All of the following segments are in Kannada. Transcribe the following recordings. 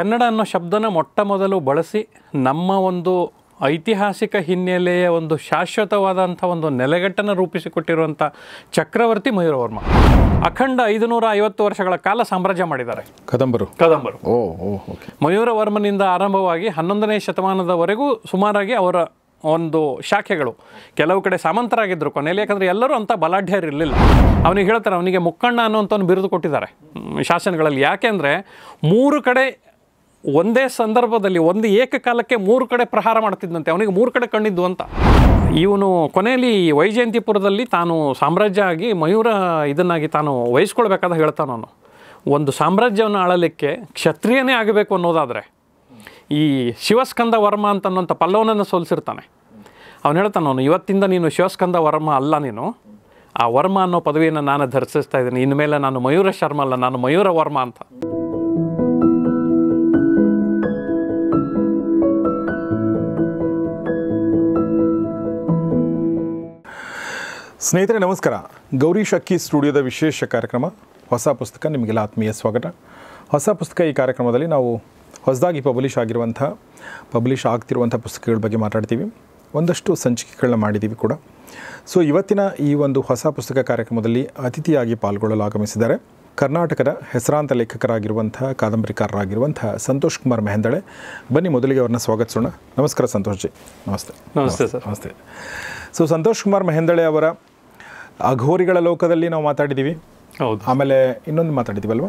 ಕನ್ನಡ ಅನ್ನೋ ಶಬ್ದನ ಮೊಟ್ಟ ಮೊದಲು ಬಳಸಿ ನಮ್ಮ ಒಂದು ಐತಿಹಾಸಿಕ ಹಿನ್ನೆಲೆಯ ಒಂದು ಶಾಶ್ವತವಾದಂಥ ಒಂದು ನೆಲೆಗಟ್ಟನ್ನು ರೂಪಿಸಿಕೊಟ್ಟಿರುವಂಥ ಚಕ್ರವರ್ತಿ ಮಯೂರವರ್ಮ ಅಖಂಡ ಐದುನೂರ ಐವತ್ತು ವರ್ಷಗಳ ಕಾಲ ಸಾಮ್ರಾಜ್ಯ ಮಾಡಿದ್ದಾರೆ ಕದಂಬರು ಕದಂಬರು ಓ ಓಕೆ ಮಯೂರವರ್ಮನಿಂದ ಆರಂಭವಾಗಿ ಹನ್ನೊಂದನೇ ಶತಮಾನದವರೆಗೂ ಸುಮಾರಾಗಿ ಅವರ ಒಂದು ಶಾಖೆಗಳು ಕೆಲವು ಕಡೆ ಸಾಮಂತರಾಗಿದ್ದರು ಕೊನೆಯಲ್ಲಿ ಯಾಕಂದರೆ ಎಲ್ಲರೂ ಅಂಥ ಬಲಾಢ್ಯರಿರಲಿಲ್ಲ ಅವನಿಗೆ ಹೇಳ್ತಾರೆ ಅವನಿಗೆ ಮುಕ್ಕಣ್ಣ ಅನ್ನೋಂಥವ್ನು ಬಿರುದು ಕೊಟ್ಟಿದ್ದಾರೆ ಶಾಸನಗಳಲ್ಲಿ ಯಾಕೆಂದರೆ ಮೂರು ಕಡೆ ಒಂದೇ ಸಂದರ್ಭದಲ್ಲಿ ಒಂದು ಏಕಕಾಲಕ್ಕೆ ಮೂರು ಕಡೆ ಪ್ರಹಾರ ಮಾಡ್ತಿದ್ದಂತೆ ಅವನಿಗೆ ಮೂರು ಕಡೆ ಕಂಡಿದ್ದು ಅಂತ ಇವನು ಕೊನೆಯಲ್ಲಿ ವೈಜಯಂತಿಪುರದಲ್ಲಿ ತಾನು ಸಾಮ್ರಾಜ್ಯ ಆಗಿ ಮಯೂರ ಇದನ್ನಾಗಿ ತಾನು ವಹಿಸ್ಕೊಳ್ಬೇಕಾದ ಹೇಳ್ತಾನವನು ಒಂದು ಸಾಮ್ರಾಜ್ಯವನ್ನು ಆಳಲಿಕ್ಕೆ ಕ್ಷತ್ರಿಯನೇ ಆಗಬೇಕು ಅನ್ನೋದಾದರೆ ಈ ಶಿವಸ್ಕಂದ ವರ್ಮ ಅಂತನ್ನುವಂಥ ಪಲ್ಲವನನ್ನು ಸೋಲಿಸಿರ್ತಾನೆ ಅವನು ಹೇಳ್ತಾನೆ ಅವನು ಇವತ್ತಿಂದ ನೀನು ಶಿವಸ್ಕಂದ ವರ್ಮ ಅಲ್ಲ ನೀನು ಆ ವರ್ಮ ಅನ್ನೋ ಪದವಿಯನ್ನು ನಾನು ಧರಿಸಿಸ್ತಾ ಇದ್ದೀನಿ ಮೇಲೆ ನಾನು ಮಯೂರ ಶರ್ಮ ಅಲ್ಲ ನಾನು ಮಯೂರ ವರ್ಮ ಅಂತ ಸ್ನೇಹಿತರೆ ನಮಸ್ಕಾರ ಗೌರಿ ಶಕ್ಕಿ ಸ್ಟುಡಿಯೋದ ವಿಶೇಷ ಕಾರ್ಯಕ್ರಮ ಹೊಸ ಪುಸ್ತಕ ನಿಮಗೆಲ್ಲ ಆತ್ಮೀಯ ಸ್ವಾಗತ ಹೊಸ ಪುಸ್ತಕ ಈ ಕಾರ್ಯಕ್ರಮದಲ್ಲಿ ನಾವು ಹೊಸದಾಗಿ ಪಬ್ಲಿಷ್ ಆಗಿರುವಂಥ ಪಬ್ಲಿಷ್ ಆಗ್ತಿರುವಂಥ ಪುಸ್ತಕಗಳ ಬಗ್ಗೆ ಮಾತಾಡ್ತೀವಿ ಒಂದಷ್ಟು ಸಂಚಿಕೆಗಳನ್ನ ಮಾಡಿದ್ದೀವಿ ಕೂಡ ಸೊ ಇವತ್ತಿನ ಈ ಒಂದು ಹೊಸ ಪುಸ್ತಕ ಕಾರ್ಯಕ್ರಮದಲ್ಲಿ ಅತಿಥಿಯಾಗಿ ಪಾಲ್ಗೊಳ್ಳಲು ಆಗಮಿಸಿದ್ದಾರೆ ಕರ್ನಾಟಕದ ಹೆಸರಾಂತ ಲೇಖಕರಾಗಿರುವಂಥ ಕಾದಂಬರಿಕಾರರಾಗಿರುವಂಥ ಸಂತೋಷ್ ಕುಮಾರ್ ಮೆಹಂದಳೆ ಬನ್ನಿ ಮೊದಲಿಗೆ ಅವ್ರನ್ನ ಸ್ವಾಗತಿಸೋಣ ನಮಸ್ಕಾರ ಸಂತೋಷ್ ಜಿ ನಮಸ್ತೆ ನಮಸ್ತೆ ಸರ್ ನಮಸ್ತೆ ಸೊ ಸಂತೋಷ್ ಕುಮಾರ್ ಮೆಹಂದಳೆ ಅವರ ಅಘೋರಿಗಳ ಲೋಕದಲ್ಲಿ ನಾವು ಮಾತಾಡಿದ್ದೀವಿ ಹೌದು ಆಮೇಲೆ ಇನ್ನೊಂದು ಅಲ್ವಾ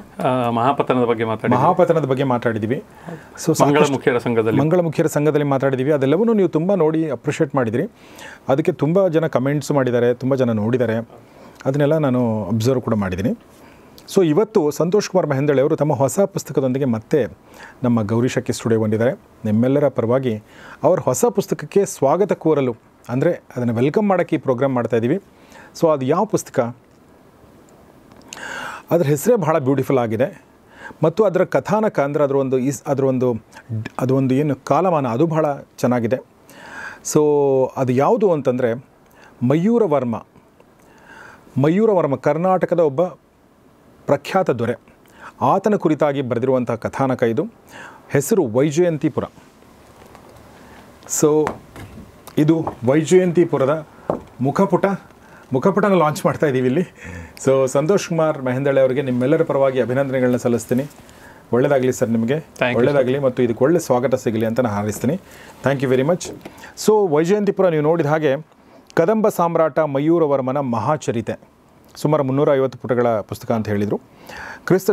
ಮಹಾಪತನದ ಬಗ್ಗೆ ಮಾತಾಡಿ ಮಹಾಪತನದ ಬಗ್ಗೆ ಮಾತಾಡಿದೀವಿ ಸೊ ಮಂಗಳ ಮುಖ್ಯರ ಸಂಘದಲ್ಲಿ ಮಂಗಳ ಮುಖ್ಯರ ಸಂಘದಲ್ಲಿ ಮಾತಾಡಿದೀವಿ ಅದೆಲ್ಲವನ್ನೂ ನೀವು ತುಂಬ ನೋಡಿ ಅಪ್ರಿಷಿಯೇಟ್ ಮಾಡಿದಿರಿ ಅದಕ್ಕೆ ತುಂಬ ಜನ ಕಮೆಂಟ್ಸ್ ಮಾಡಿದ್ದಾರೆ ತುಂಬ ಜನ ನೋಡಿದ್ದಾರೆ ಅದನ್ನೆಲ್ಲ ನಾನು ಅಬ್ಸರ್ವ್ ಕೂಡ ಮಾಡಿದ್ದೀನಿ ಸೊ ಇವತ್ತು ಸಂತೋಷ್ ಕುಮಾರ್ ಮೆಹಂದಳೆ ಅವರು ತಮ್ಮ ಹೊಸ ಪುಸ್ತಕದೊಂದಿಗೆ ಮತ್ತೆ ನಮ್ಮ ಗೌರಿಶಕ್ಕೆ ಸ್ಟುಡಿಯೋ ಬಂದಿದ್ದಾರೆ ನಿಮ್ಮೆಲ್ಲರ ಪರವಾಗಿ ಅವರ ಹೊಸ ಪುಸ್ತಕಕ್ಕೆ ಸ್ವಾಗತ ಕೋರಲು ಅಂದರೆ ಅದನ್ನು ವೆಲ್ಕಮ್ ಮಾಡೋಕ್ಕೆ ಈ ಪ್ರೋಗ್ರಾಮ್ ಮಾಡ್ತಾಯಿದ್ದೀವಿ ಸೊ ಅದು ಯಾವ ಪುಸ್ತಕ ಅದರ ಹೆಸರೇ ಭಾಳ ಬ್ಯೂಟಿಫುಲ್ ಆಗಿದೆ ಮತ್ತು ಅದರ ಕಥಾನಕ ಅಂದರೆ ಅದರ ಒಂದು ಇಸ್ ಅದರ ಒಂದು ಅದೊಂದು ಏನು ಕಾಲಮಾನ ಅದು ಬಹಳ ಚೆನ್ನಾಗಿದೆ ಸೊ ಅದು ಯಾವುದು ಅಂತಂದರೆ ಮಯೂರವರ್ಮ ಮಯೂರವರ್ಮ ಕರ್ನಾಟಕದ ಒಬ್ಬ ಪ್ರಖ್ಯಾತ ದೊರೆ ಆತನ ಕುರಿತಾಗಿ ಬರೆದಿರುವಂತಹ ಕಥಾನಕ ಇದು ಹೆಸರು ವೈಜಯಂತಿಪುರ ಸೊ ಇದು ವೈಜಯಂತಿಪುರದ ಮುಖಪುಟ ಮುಖಪುಟನ ಲಾಂಚ್ ಮಾಡ್ತಾ ಇದ್ದೀವಿ ಇಲ್ಲಿ ಸೊ ಸಂತೋಷ್ ಕುಮಾರ್ ಮೆಹಂದಳೆ ಅವರಿಗೆ ನಿಮ್ಮೆಲ್ಲರ ಪರವಾಗಿ ಅಭಿನಂದನೆಗಳನ್ನ ಸಲ್ಲಿಸ್ತೀನಿ ಒಳ್ಳೆಯದಾಗಲಿ ಸರ್ ನಿಮಗೆ ಒಳ್ಳೆಯದಾಗಲಿ ಮತ್ತು ಇದಕ್ಕೆ ಒಳ್ಳೆ ಸ್ವಾಗತ ಸಿಗಲಿ ಅಂತ ನಾನು ಹಾರೈಸ್ತೀನಿ thank you very much so Vaijayantipura ನೀವು ನೋಡಿದ ಹಾಗೆ ಕದಂಬ ಸಾಮ್ರಾಟ ಮಯೂರವರ್ಮನ ಮಹಾಚರಿತೆ ಸುಮಾರು ಮುನ್ನೂರ ಐವತ್ತು ಪುಟಗಳ ಪುಸ್ತಕ ಅಂತ ಹೇಳಿದರು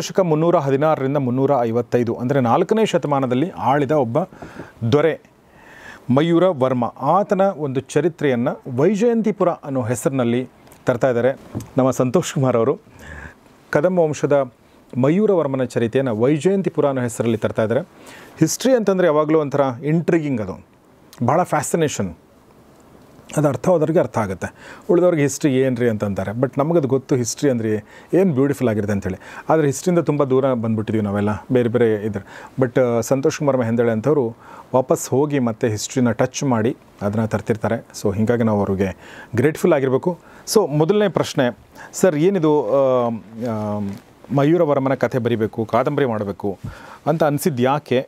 ಶಕ ಮುನ್ನೂರ ಹದಿನಾರರಿಂದ ಮುನ್ನೂರ ಐವತ್ತೈದು ಅಂದರೆ ನಾಲ್ಕನೇ ಶತಮಾನದಲ್ಲಿ ಆಳಿದ ಒಬ್ಬ ದೊರೆ ಮಯೂರ ವರ್ಮ ಆತನ ಒಂದು ಚರಿತ್ರೆಯನ್ನು ವೈಜಯಂತಿಪುರ ಅನ್ನೋ ಹೆಸರಿನಲ್ಲಿ ತರ್ತಾ ಇದ್ದಾರೆ ನಮ್ಮ ಸಂತೋಷ್ ಕುಮಾರ್ ಅವರು ಕದಂಬ ವಂಶದ ಮಯೂರವರ್ಮನ ಚರಿತ್ರೆಯನ್ನು ವೈಜಯಂತಿಪುರ ಅನ್ನೋ ಹೆಸರಲ್ಲಿ ತರ್ತಾ ಇದ್ದಾರೆ ಹಿಸ್ಟ್ರಿ ಅಂತಂದರೆ ಯಾವಾಗಲೂ ಒಂಥರ ಇಂಟ್ರಿಗಿಂಗ್ ಅದು ಭಾಳ ಫ್ಯಾಸಿನೇಷನ್ ಅದು ಅರ್ಥವಾದವ್ರಿಗೆ ಅರ್ಥ ಆಗುತ್ತೆ ಉಳಿದವ್ರಿಗೆ ಹಿಸ್ಟ್ರಿ ಏನು ರೀ ಅಂತಂತಾರೆ ಬಟ್ ನಮಗದು ಗೊತ್ತು ಹಿಸ್ಟ್ರಿ ಅಂದರೆ ಏನು ಬ್ಯೂಟಿಫುಲ್ ಆಗಿರುತ್ತೆ ಅಂತೇಳಿ ಆದರೆ ಹಿಸ್ಟ್ರಿಂದ ತುಂಬ ದೂರ ಬಂದುಬಿಟ್ಟಿದ್ದೀವಿ ನಾವೆಲ್ಲ ಬೇರೆ ಬೇರೆ ಇದ್ರೆ ಬಟ್ ಸಂತೋಷ್ ಕುಮಾರ್ ಹೆಂದೇಳೆ ಅಂಥವ್ರು ವಾಪಸ್ ಹೋಗಿ ಮತ್ತೆ ಹಿಸ್ಟ್ರಿನ ಟಚ್ ಮಾಡಿ ಅದನ್ನು ತರ್ತಿರ್ತಾರೆ ಸೊ ಹೀಗಾಗಿ ನಾವು ಅವ್ರಿಗೆ ಗ್ರೇಟ್ಫುಲ್ ಆಗಿರಬೇಕು ಸೊ ಮೊದಲನೇ ಪ್ರಶ್ನೆ ಸರ್ ಏನಿದು ಮಯೂರವರ್ಮನ ಕಥೆ ಬರಿಬೇಕು ಕಾದಂಬರಿ ಮಾಡಬೇಕು ಅಂತ ಅನಿಸಿದ್ದು ಯಾಕೆ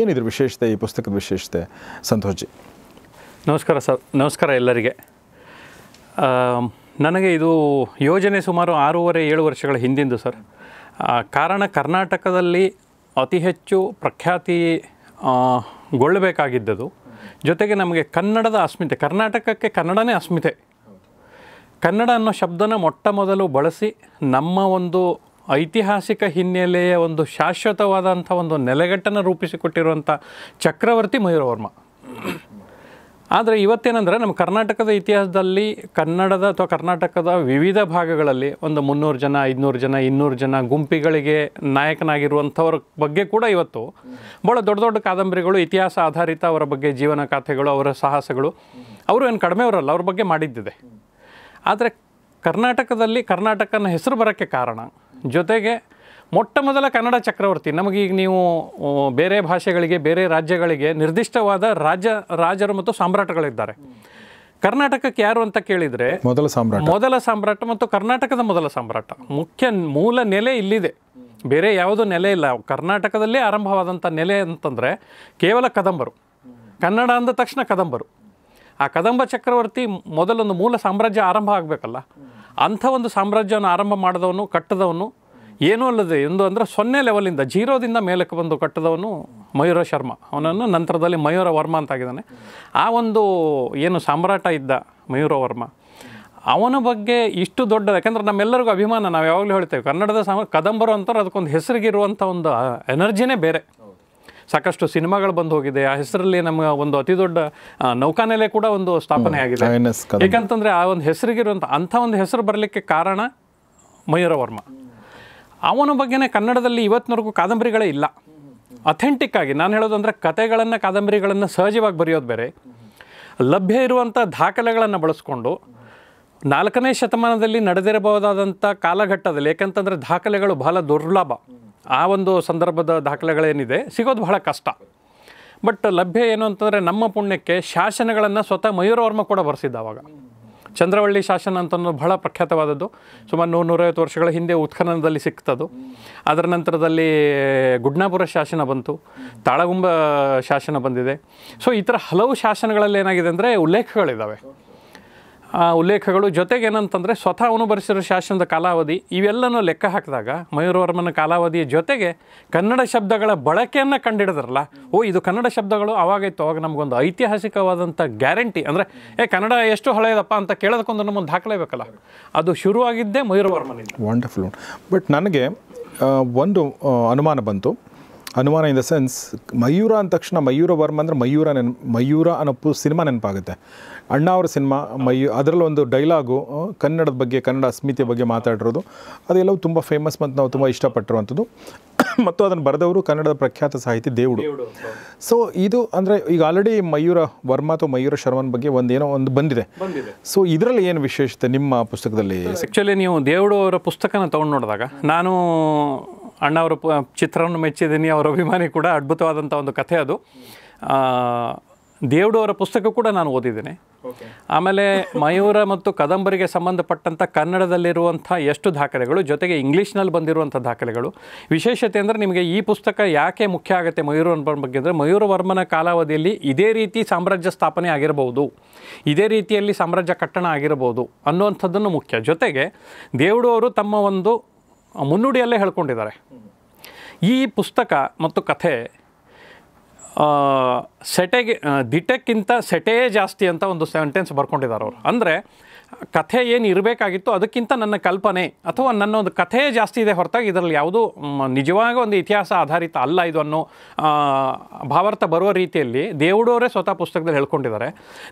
ಏನಿದ್ರು ವಿಶೇಷತೆ ಈ ಪುಸ್ತಕದ ವಿಶೇಷತೆ ಸಂತೋಷ್ ಜಿ ನಮಸ್ಕಾರ ಸರ್ ನಮಸ್ಕಾರ ಎಲ್ಲರಿಗೆ ನನಗೆ ಇದು ಯೋಜನೆ ಸುಮಾರು ಆರೂವರೆ ಏಳು ವರ್ಷಗಳ ಹಿಂದಿಂದು ಸರ್ ಕಾರಣ ಕರ್ನಾಟಕದಲ್ಲಿ ಅತಿ ಹೆಚ್ಚು ಪ್ರಖ್ಯಾತಿ ಗೊಳ್ಳಬೇಕಾಗಿದ್ದದು ಜೊತೆಗೆ ನಮಗೆ ಕನ್ನಡದ ಅಸ್ಮಿತೆ ಕರ್ನಾಟಕಕ್ಕೆ ಕನ್ನಡನೇ ಅಸ್ಮಿತೆ ಕನ್ನಡ ಅನ್ನೋ ಶಬ್ದನ ಮೊಟ್ಟ ಮೊದಲು ಬಳಸಿ ನಮ್ಮ ಒಂದು ಐತಿಹಾಸಿಕ ಹಿನ್ನೆಲೆಯ ಒಂದು ಶಾಶ್ವತವಾದಂಥ ಒಂದು ನೆಲೆಗಟ್ಟನ್ನು ರೂಪಿಸಿಕೊಟ್ಟಿರುವಂಥ ಚಕ್ರವರ್ತಿ ಮಯೂರವರ್ಮ ಆದರೆ ಇವತ್ತೇನೆಂದರೆ ನಮ್ಮ ಕರ್ನಾಟಕದ ಇತಿಹಾಸದಲ್ಲಿ ಕನ್ನಡದ ಅಥವಾ ಕರ್ನಾಟಕದ ವಿವಿಧ ಭಾಗಗಳಲ್ಲಿ ಒಂದು ಮುನ್ನೂರು ಜನ ಐದುನೂರು ಜನ ಇನ್ನೂರು ಜನ ಗುಂಪಿಗಳಿಗೆ ನಾಯಕನಾಗಿರುವಂಥವ್ರ ಬಗ್ಗೆ ಕೂಡ ಇವತ್ತು ಭಾಳ ದೊಡ್ಡ ದೊಡ್ಡ ಕಾದಂಬರಿಗಳು ಇತಿಹಾಸ ಆಧಾರಿತ ಅವರ ಬಗ್ಗೆ ಜೀವನ ಕಥೆಗಳು ಅವರ ಸಾಹಸಗಳು ಅವರು ಏನು ಕಡಿಮೆಯವರಲ್ಲ ಅವ್ರ ಬಗ್ಗೆ ಮಾಡಿದ್ದಿದೆ ಆದರೆ ಕರ್ನಾಟಕದಲ್ಲಿ ಕರ್ನಾಟಕನ ಹೆಸರು ಬರೋಕ್ಕೆ ಕಾರಣ ಜೊತೆಗೆ ಮೊಟ್ಟ ಮೊದಲ ಕನ್ನಡ ಚಕ್ರವರ್ತಿ ನಮಗೀಗ ನೀವು ಬೇರೆ ಭಾಷೆಗಳಿಗೆ ಬೇರೆ ರಾಜ್ಯಗಳಿಗೆ ನಿರ್ದಿಷ್ಟವಾದ ರಾಜ ರಾಜರು ಮತ್ತು ಸಾಮ್ರಾಟಗಳಿದ್ದಾರೆ ಕರ್ನಾಟಕಕ್ಕೆ ಯಾರು ಅಂತ ಕೇಳಿದರೆ ಮೊದಲ ಸಾಮ್ರಾಟ ಮೊದಲ ಸಾಮ್ರಾಟ ಮತ್ತು ಕರ್ನಾಟಕದ ಮೊದಲ ಸಾಮ್ರಾಟ ಮುಖ್ಯ ಮೂಲ ನೆಲೆ ಇಲ್ಲಿದೆ ಬೇರೆ ಯಾವುದೂ ನೆಲೆ ಇಲ್ಲ ಕರ್ನಾಟಕದಲ್ಲೇ ಆರಂಭವಾದಂಥ ನೆಲೆ ಅಂತಂದರೆ ಕೇವಲ ಕದಂಬರು ಕನ್ನಡ ಅಂದ ತಕ್ಷಣ ಕದಂಬರು ಆ ಕದಂಬ ಚಕ್ರವರ್ತಿ ಮೊದಲೊಂದು ಮೂಲ ಸಾಮ್ರಾಜ್ಯ ಆರಂಭ ಆಗಬೇಕಲ್ಲ ಅಂಥ ಒಂದು ಸಾಮ್ರಾಜ್ಯವನ್ನು ಆರಂಭ ಮಾಡಿದವನು ಕಟ್ಟದವನು ಏನೂ ಅಲ್ಲದೆ ಎಂದು ಅಂದರೆ ಸೊನ್ನೆ ಲೆವೆಲಿಂದ ಜೀರೋದಿಂದ ಮೇಲಕ್ಕೆ ಬಂದು ಕಟ್ಟಿದವನು ಮಯೂರ ಶರ್ಮ ಅವನನ್ನು ನಂತರದಲ್ಲಿ ಮಯೂರ ವರ್ಮ ಅಂತಾಗಿದ್ದಾನೆ ಆ ಒಂದು ಏನು ಸಾಮ್ರಾಟ ಇದ್ದ ಮಯೂರ ವರ್ಮ ಅವನ ಬಗ್ಗೆ ಇಷ್ಟು ದೊಡ್ಡ ಯಾಕೆಂದ್ರೆ ನಮ್ಮೆಲ್ಲರಿಗೂ ಅಭಿಮಾನ ನಾವು ಯಾವಾಗಲೂ ಹೇಳ್ತೇವೆ ಕನ್ನಡದ ಸಮ ಕದಂಬರು ಅಂತಾರೆ ಅದಕ್ಕೊಂದು ಹೆಸರಿಗಿರುವಂಥ ಒಂದು ಎನರ್ಜಿನೇ ಬೇರೆ ಸಾಕಷ್ಟು ಸಿನಿಮಾಗಳು ಬಂದು ಹೋಗಿದೆ ಆ ಹೆಸರಲ್ಲಿ ನಮಗೆ ಒಂದು ಅತಿ ದೊಡ್ಡ ನೌಕಾನೆಲೆ ಕೂಡ ಒಂದು ಸ್ಥಾಪನೆ ಆಗಿದೆ ಯಾಕಂತಂದರೆ ಆ ಒಂದು ಹೆಸರಿಗಿರುವಂಥ ಅಂಥ ಒಂದು ಹೆಸರು ಬರಲಿಕ್ಕೆ ಕಾರಣ ಮಯೂರ ವರ್ಮ ಅವನ ಬಗ್ಗೆನೇ ಕನ್ನಡದಲ್ಲಿ ಇವತ್ತಿನವರೆಗೂ ಕಾದಂಬರಿಗಳೇ ಇಲ್ಲ ಅಥೆಂಟಿಕ್ ಆಗಿ ನಾನು ಹೇಳೋದು ಕತೆಗಳನ್ನು ಕಾದಂಬರಿಗಳನ್ನು ಸಹಜವಾಗಿ ಬರೆಯೋದು ಬೇರೆ ಲಭ್ಯ ಇರುವಂಥ ದಾಖಲೆಗಳನ್ನು ಬಳಸ್ಕೊಂಡು ನಾಲ್ಕನೇ ಶತಮಾನದಲ್ಲಿ ನಡೆದಿರಬಹುದಾದಂಥ ಕಾಲಘಟ್ಟದಲ್ಲಿ ಏಕೆಂತಂದರೆ ದಾಖಲೆಗಳು ಬಹಳ ದುರ್ಲಭ ಆ ಒಂದು ಸಂದರ್ಭದ ದಾಖಲೆಗಳೇನಿದೆ ಸಿಗೋದು ಬಹಳ ಕಷ್ಟ ಬಟ್ ಲಭ್ಯ ಏನು ಅಂತಂದರೆ ನಮ್ಮ ಪುಣ್ಯಕ್ಕೆ ಶಾಸನಗಳನ್ನು ಸ್ವತಃ ಮಯೂರವರ್ಮ ಕೂಡ ಬರೆಸಿದ್ದ ಆವಾಗ ಚಂದ್ರವಳ್ಳಿ ಶಾಸನ ಅಂತ ಬಹಳ ಪ್ರಖ್ಯಾತವಾದದ್ದು ಸುಮಾರು ನೂರು ನೂರೈವತ್ತು ವರ್ಷಗಳ ಹಿಂದೆ ಉತ್ಖನನದಲ್ಲಿ ಸಿಕ್ತದ್ದು ಅದರ ನಂತರದಲ್ಲಿ ಗುಡ್ನಾಪುರ ಶಾಸನ ಬಂತು ತಾಳಗುಂಬ ಶಾಸನ ಬಂದಿದೆ ಸೊ ಈ ಥರ ಹಲವು ಶಾಸನಗಳಲ್ಲಿ ಏನಾಗಿದೆ ಅಂದರೆ ಉಲ್ಲೇಖಗಳಿದ್ದಾವೆ ಉಲ್ಲೇಖಗಳು ಜೊತೆಗೆ ಏನಂತಂದರೆ ಸ್ವತಃ ಅವನು ಬರೆಸಿರೋ ಶಾಸನದ ಕಾಲಾವಧಿ ಇವೆಲ್ಲನೂ ಲೆಕ್ಕ ಹಾಕಿದಾಗ ಮಯೂರವರ್ಮನ ಕಾಲಾವಧಿಯ ಜೊತೆಗೆ ಕನ್ನಡ ಶಬ್ದಗಳ ಬಳಕೆಯನ್ನು ಕಂಡಿಡಿದ್ರಲ್ಲ ಓ ಇದು ಕನ್ನಡ ಶಬ್ದಗಳು ಆವಾಗೈತು ಅವಾಗ ನಮಗೊಂದು ಐತಿಹಾಸಿಕವಾದಂಥ ಗ್ಯಾರಂಟಿ ಅಂದರೆ ಏ ಕನ್ನಡ ಎಷ್ಟು ಹಳೆಯದಪ್ಪ ಅಂತ ಕೇಳೋದಕ್ಕೊಂದು ನಮ್ಮೊಂದು ದಾಖಲೆಬೇಕಲ್ಲ ಅದು ಶುರುವಾಗಿದ್ದೇ ಮಯೂರವರ್ಮನಿಂದ ವಂಡರ್ಫುಲ್ ಬಟ್ ನನಗೆ ಒಂದು ಅನುಮಾನ ಬಂತು ಅನುಮಾನ ಇನ್ ದ ಸೆನ್ಸ್ ಮಯೂರ ಅಂದ ತಕ್ಷಣ ಮಯೂರ ವರ್ಮ ಅಂದರೆ ಮಯೂರ ನೆನ್ ಮಯೂರ ಅನ್ನೋ ಸಿನಿಮಾ ನೆನಪಾಗುತ್ತೆ ಅಣ್ಣ ಅವರ ಸಿನಿಮಾ ಮಯೂ ಅದರಲ್ಲೊಂದು ಡೈಲಾಗು ಕನ್ನಡದ ಬಗ್ಗೆ ಕನ್ನಡ ಅಸ್ಮಿತೆಯ ಬಗ್ಗೆ ಮಾತಾಡಿರೋದು ಅದೆಲ್ಲವೂ ತುಂಬ ಫೇಮಸ್ ಮತ್ತು ನಾವು ತುಂಬ ಇಷ್ಟಪಟ್ಟಿರುವಂಥದ್ದು ಮತ್ತು ಅದನ್ನು ಬರೆದವರು ಕನ್ನಡದ ಪ್ರಖ್ಯಾತ ಸಾಹಿತಿ ದೇವುಡು ಸೊ ಇದು ಅಂದರೆ ಈಗ ಆಲ್ರೆಡಿ ಮಯೂರ ವರ್ಮ ಅಥವಾ ಮಯೂರ ಶರ್ಮನ್ ಬಗ್ಗೆ ಒಂದೇನೋ ಒಂದು ಬಂದಿದೆ ಸೊ ಇದರಲ್ಲಿ ಏನು ವಿಶೇಷತೆ ನಿಮ್ಮ ಪುಸ್ತಕದಲ್ಲಿ ಆ್ಯಕ್ಚುಲಿ ನೀವು ದೇವುಡು ಅವರ ಪುಸ್ತಕನ ತೊಗೊಂಡು ನೋಡಿದಾಗ ನಾನು ಅಣ್ಣವರ ಚಿತ್ರವನ್ನು ಮೆಚ್ಚಿದ್ದೀನಿ ಅವರ ಅಭಿಮಾನಿ ಕೂಡ ಅದ್ಭುತವಾದಂಥ ಒಂದು ಕಥೆ ಅದು ದೇವಡು ಅವರ ಪುಸ್ತಕ ಕೂಡ ನಾನು ಓದಿದ್ದೀನಿ ಆಮೇಲೆ ಮಯೂರ ಮತ್ತು ಕದಂಬರಿಗೆ ಸಂಬಂಧಪಟ್ಟಂಥ ಕನ್ನಡದಲ್ಲಿರುವಂಥ ಎಷ್ಟು ದಾಖಲೆಗಳು ಜೊತೆಗೆ ಇಂಗ್ಲೀಷ್ನಲ್ಲಿ ಬಂದಿರುವಂಥ ದಾಖಲೆಗಳು ವಿಶೇಷತೆ ಅಂದರೆ ನಿಮಗೆ ಈ ಪುಸ್ತಕ ಯಾಕೆ ಮುಖ್ಯ ಆಗುತ್ತೆ ಅನ್ನೋ ಬಗ್ಗೆ ಅಂದರೆ ವರ್ಮನ ಕಾಲಾವಧಿಯಲ್ಲಿ ಇದೇ ರೀತಿ ಸಾಮ್ರಾಜ್ಯ ಸ್ಥಾಪನೆ ಆಗಿರಬಹುದು ಇದೇ ರೀತಿಯಲ್ಲಿ ಸಾಮ್ರಾಜ್ಯ ಕಟ್ಟಣ ಆಗಿರಬಹುದು ಅನ್ನುವಂಥದ್ದನ್ನು ಮುಖ್ಯ ಜೊತೆಗೆ ದೇವಡು ಅವರು ತಮ್ಮ ಒಂದು ಮುನ್ನುಡಿಯಲ್ಲೇ ಹೇಳ್ಕೊಂಡಿದ್ದಾರೆ ಈ ಪುಸ್ತಕ ಮತ್ತು ಕಥೆ ಸೆಟೆಗೆ ದಿಟಕ್ಕಿಂತ ಸೆಟೆಯೇ ಜಾಸ್ತಿ ಅಂತ ಒಂದು ಸೆಂಟೆನ್ಸ್ ಬರ್ಕೊಂಡಿದ್ದಾರೆ ಅವರು ಅಂದರೆ ಕಥೆ ಏನು ಇರಬೇಕಾಗಿತ್ತು ಅದಕ್ಕಿಂತ ನನ್ನ ಕಲ್ಪನೆ ಅಥವಾ ನನ್ನ ಒಂದು ಕಥೆ ಜಾಸ್ತಿ ಇದೆ ಹೊರತಾಗಿ ಇದರಲ್ಲಿ ಯಾವುದೂ ನಿಜವಾಗ ಒಂದು ಇತಿಹಾಸ ಆಧಾರಿತ ಅಲ್ಲ ಇದು ಅನ್ನೋ ಭಾವಾರ್ಥ ಬರುವ ರೀತಿಯಲ್ಲಿ ದೇವುಡವರೇ ಸ್ವತಃ ಪುಸ್ತಕದಲ್ಲಿ ಹೇಳ್ಕೊಂಡಿದ್ದಾರೆ